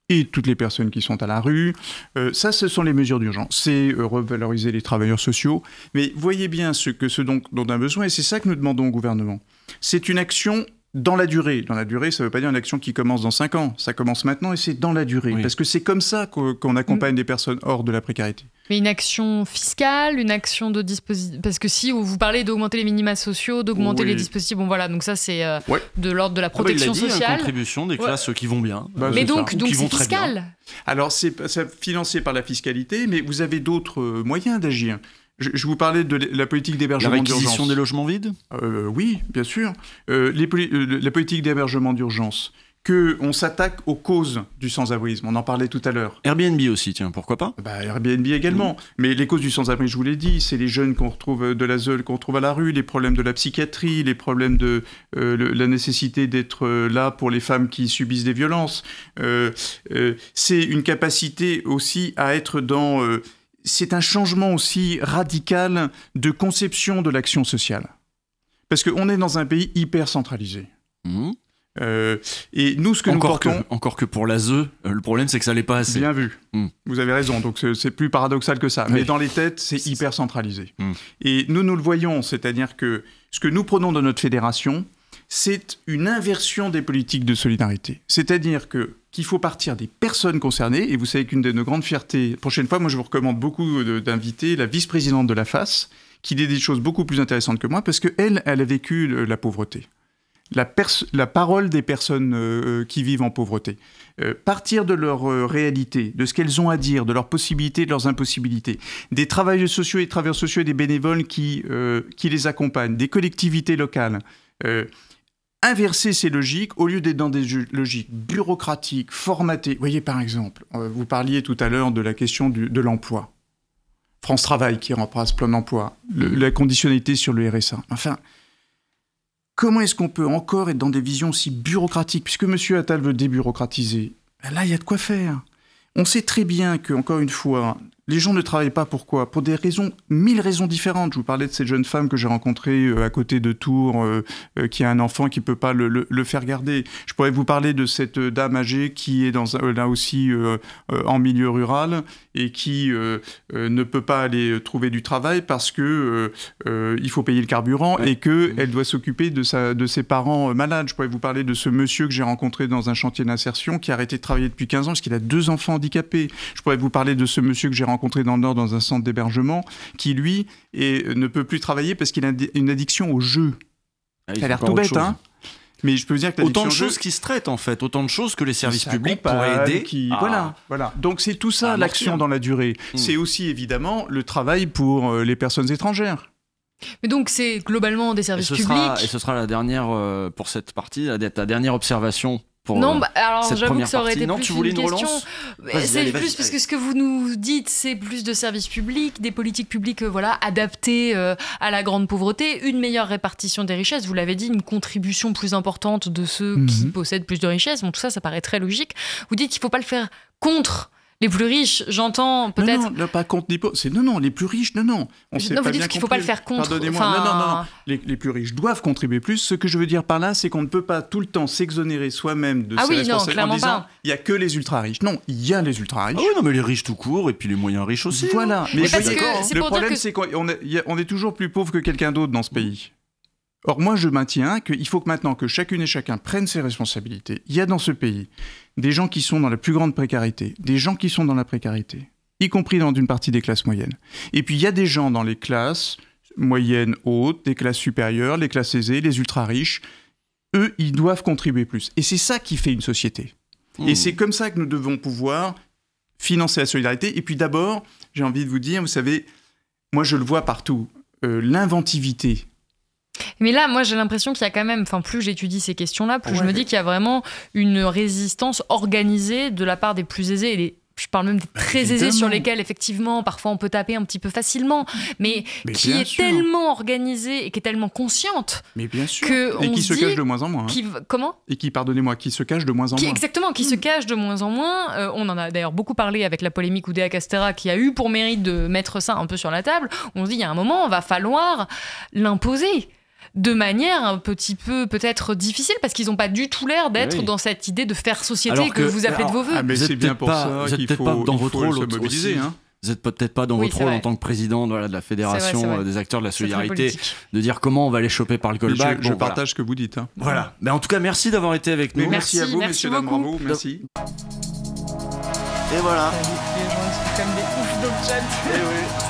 et toutes les personnes qui sont à la rue. Euh, ça, ce sont les mesures d'urgence. C'est euh, revaloriser les travailleurs sociaux. Mais voyez bien ce, que, ce donc dont on a besoin, et c'est ça que nous demandons au gouvernement. C'est une action dans la durée. Dans la durée, ça ne veut pas dire une action qui commence dans 5 ans, ça commence maintenant et c'est dans la durée. Parce que c'est comme ça qu'on accompagne mm. des personnes hors de la précarité. Mais une action fiscale, une action de dispositif. Parce que si vous parlez d'augmenter les minima sociaux, d'augmenter les dispositifs, bon voilà, donc ça c'est euh, de l'ordre de la protection ah sociale. bah il hein, contribution des classes euh, qui vont bien. Bah, mais donc, donc fiscal. Alors c'est financé par la fiscalité, mais vous avez d'autres euh, moyens d'agir. Je, vous parlais de la politique d'hébergement d'urgence. La réquisition des logements vides euh, Oui, bien sûr. Euh, euh, la politique d'hébergement d'urgence qu'on s'attaque aux causes du sans-abrisme. On en parlait tout à l'heure. Airbnb aussi, tiens, pourquoi pas bah, Airbnb également. Mais les causes du sans-abrisme, je vous l'ai dit, c'est les jeunes qu'on retrouve de la ZEUL, qu'on retrouve à la rue, les problèmes de la psychiatrie, les problèmes de la nécessité d'être là pour les femmes qui subissent des violences. c'est une capacité aussi à être dans c'est un changement aussi radical de conception de l'action sociale. Parce qu'on est dans un pays hyper centralisé. Mmh. Euh, et nous, ce que encore nous portons... Que, encore que pour l'ASE, le problème, c'est que ça n'est pas assez. Bien vu. Mmh. Vous avez raison, donc c'est plus paradoxal que ça. Mais dans les têtes, c'est hyper centralisé. Mmh. Et nous, nous le voyons, c'est-à-dire que ce que nous prenons de notre fédération, c'est une inversion des politiques de solidarité. C'est-à-dire que qu'il faut partir des personnes concernées. Et vous savez qu'une de nos grandes fiertés, prochaine fois, moi je vous recommande beaucoup d'inviter la vice-présidente de la FAS, qui dit des choses beaucoup plus intéressantes que moi, parce qu'elle, elle a vécu la pauvreté. La, parole des personnes euh, euh, qui vivent en pauvreté. Euh, partir de leur réalité, de ce qu'elles ont à dire, de leurs possibilités, de leurs impossibilités. Des travailleurs sociaux et travailleurs sociaux et des bénévoles qui, qui les accompagnent, des collectivités locales inverser ces logiques au lieu d'être dans des logiques bureaucratiques, formatées. Vous voyez par exemple, euh, vous parliez tout à l'heure de la question de l'emploi. France Travail qui remplace plein emploi, la conditionnalité sur le RSA. Enfin, comment est-ce qu'on peut encore être dans des visions si bureaucratiques Puisque M. Attal veut débureaucratiser, ben là, il y a de quoi faire. On sait très bien que, encore une fois, les gens ne travaillent pas pourquoi Pour des raisons, mille raisons différentes. Je vous parlais de cette jeune femme que j'ai rencontrée euh, à côté de Tours, euh, euh, qui a un enfant qui ne peut pas le, faire garder. Je pourrais vous parler de cette dame âgée qui est dans, là aussi en milieu rural et qui ne peut pas aller trouver du travail parce que il faut payer le carburant et qu'elle mmh. doit s'occuper de, de ses parents malades. Je pourrais vous parler de ce monsieur que j'ai rencontré dans un chantier d'insertion qui a arrêté de travailler depuis 15 ans parce qu'il a deux enfants handicapés. Je pourrais vous parler de ce monsieur que j'ai rencontré dans le Nord dans un centre d'hébergement, qui lui et euh, ne peut plus travailler parce qu'il a une addiction au jeu. Ah, ça a l'air tout bête, hein mais je peux dire que autant de choses qui se traitent en fait, autant de choses que les services publics pourraient aider. Voilà, ah. voilà. Donc c'est tout ça ah, l'action dans la durée. Hmm. C'est aussi évidemment le travail pour euh, les personnes étrangères. Mais donc c'est globalement des services publics. et ce sera la dernière euh, pour cette partie, Ta dernière observation non, euh, bah, alors j'avoue que ça aurait été plus une, bah, C'est plus parce que ce que vous nous dites, c'est plus de services publics, des politiques publiques euh, voilà, adaptées euh, à la grande pauvreté, une meilleure répartition des richesses, vous l'avez dit, une contribution plus importante de ceux qui mhm. possèdent plus de richesses. Bon, tout ça, ça paraît très logique. Vous dites qu'il ne faut pas le faire contre les plus riches, j'entends peut-être. Non, non, pas contre non, non, les plus riches, non, non. On vous dites qu'il ne faut pas le faire contre. Pardonnez-moi. Non, non, non. Les, les, plus riches doivent contribuer plus. Ce que je veux dire par là, c'est qu'on ne peut pas tout le temps s'exonérer soi-même de ah ses oui, responsabilités en disant il n'y a que les ultra riches. Non, il y a les ultra riches. Ah oui, non, mais les riches tout court et puis les moyens riches aussi. Voilà. Mais, je suis d'accord. Hein. Le problème, c'est qu'on est, on est toujours plus pauvre que quelqu'un d'autre dans ce pays. Or, moi, je maintiens qu'il faut que maintenant que chacune et chacun prenne ses responsabilités. Il y a dans ce pays des gens qui sont dans la plus grande précarité, des gens qui sont dans la précarité, y compris dans une partie des classes moyennes. Et puis, il y a des gens dans les classes moyennes, hautes, des classes supérieures, les classes aisées, les ultra-riches. Eux, ils doivent contribuer plus. Et c'est ça qui fait une société. Et hmm. c'est comme ça que nous devons pouvoir financer la solidarité. Et puis d'abord, j'ai envie de vous dire, vous savez, moi je le vois partout, euh, l'inventivité mais là, moi, j'ai l'impression qu'il y a quand même, enfin, plus j'étudie ces questions-là, plus je me dis qu'il y a vraiment une résistance organisée de la part des plus aisés et des je parle même des bah, très aisés sur lesquels effectivement parfois on peut taper un petit peu facilement, mais, qui est tellement organisée et qui est tellement consciente mais bien que et qui se cache de moins en moins. Hein. comment Et qui, pardonnez-moi, qui se cache de moins en moins. Exactement, qui se cache de moins en moins. Euh, on en a d'ailleurs beaucoup parlé avec la polémique Oudéa Castera qui a eu pour mérite de mettre ça un peu sur la table. On se dit il y a un moment, on va falloir l'imposer de manière un petit peu peut-être difficile parce qu'ils n'ont pas du tout l'air d'être dans cette idée de faire société que, vous appelez de vos ah, voeux. vous mais c'est bien pour pas, ça dans votre rôle Hein vous n'êtes peut-être pas dans votre rôle en tant que président de la fédération euh, des acteurs de la solidarité de dire comment on va les choper par le callback. Je, je partage ce que vous dites. Hein. Voilà. Mais ben, en tout cas, merci d'avoir été avec nous. Merci, à vous, merci messieurs, Merci. Et voilà. Et oui.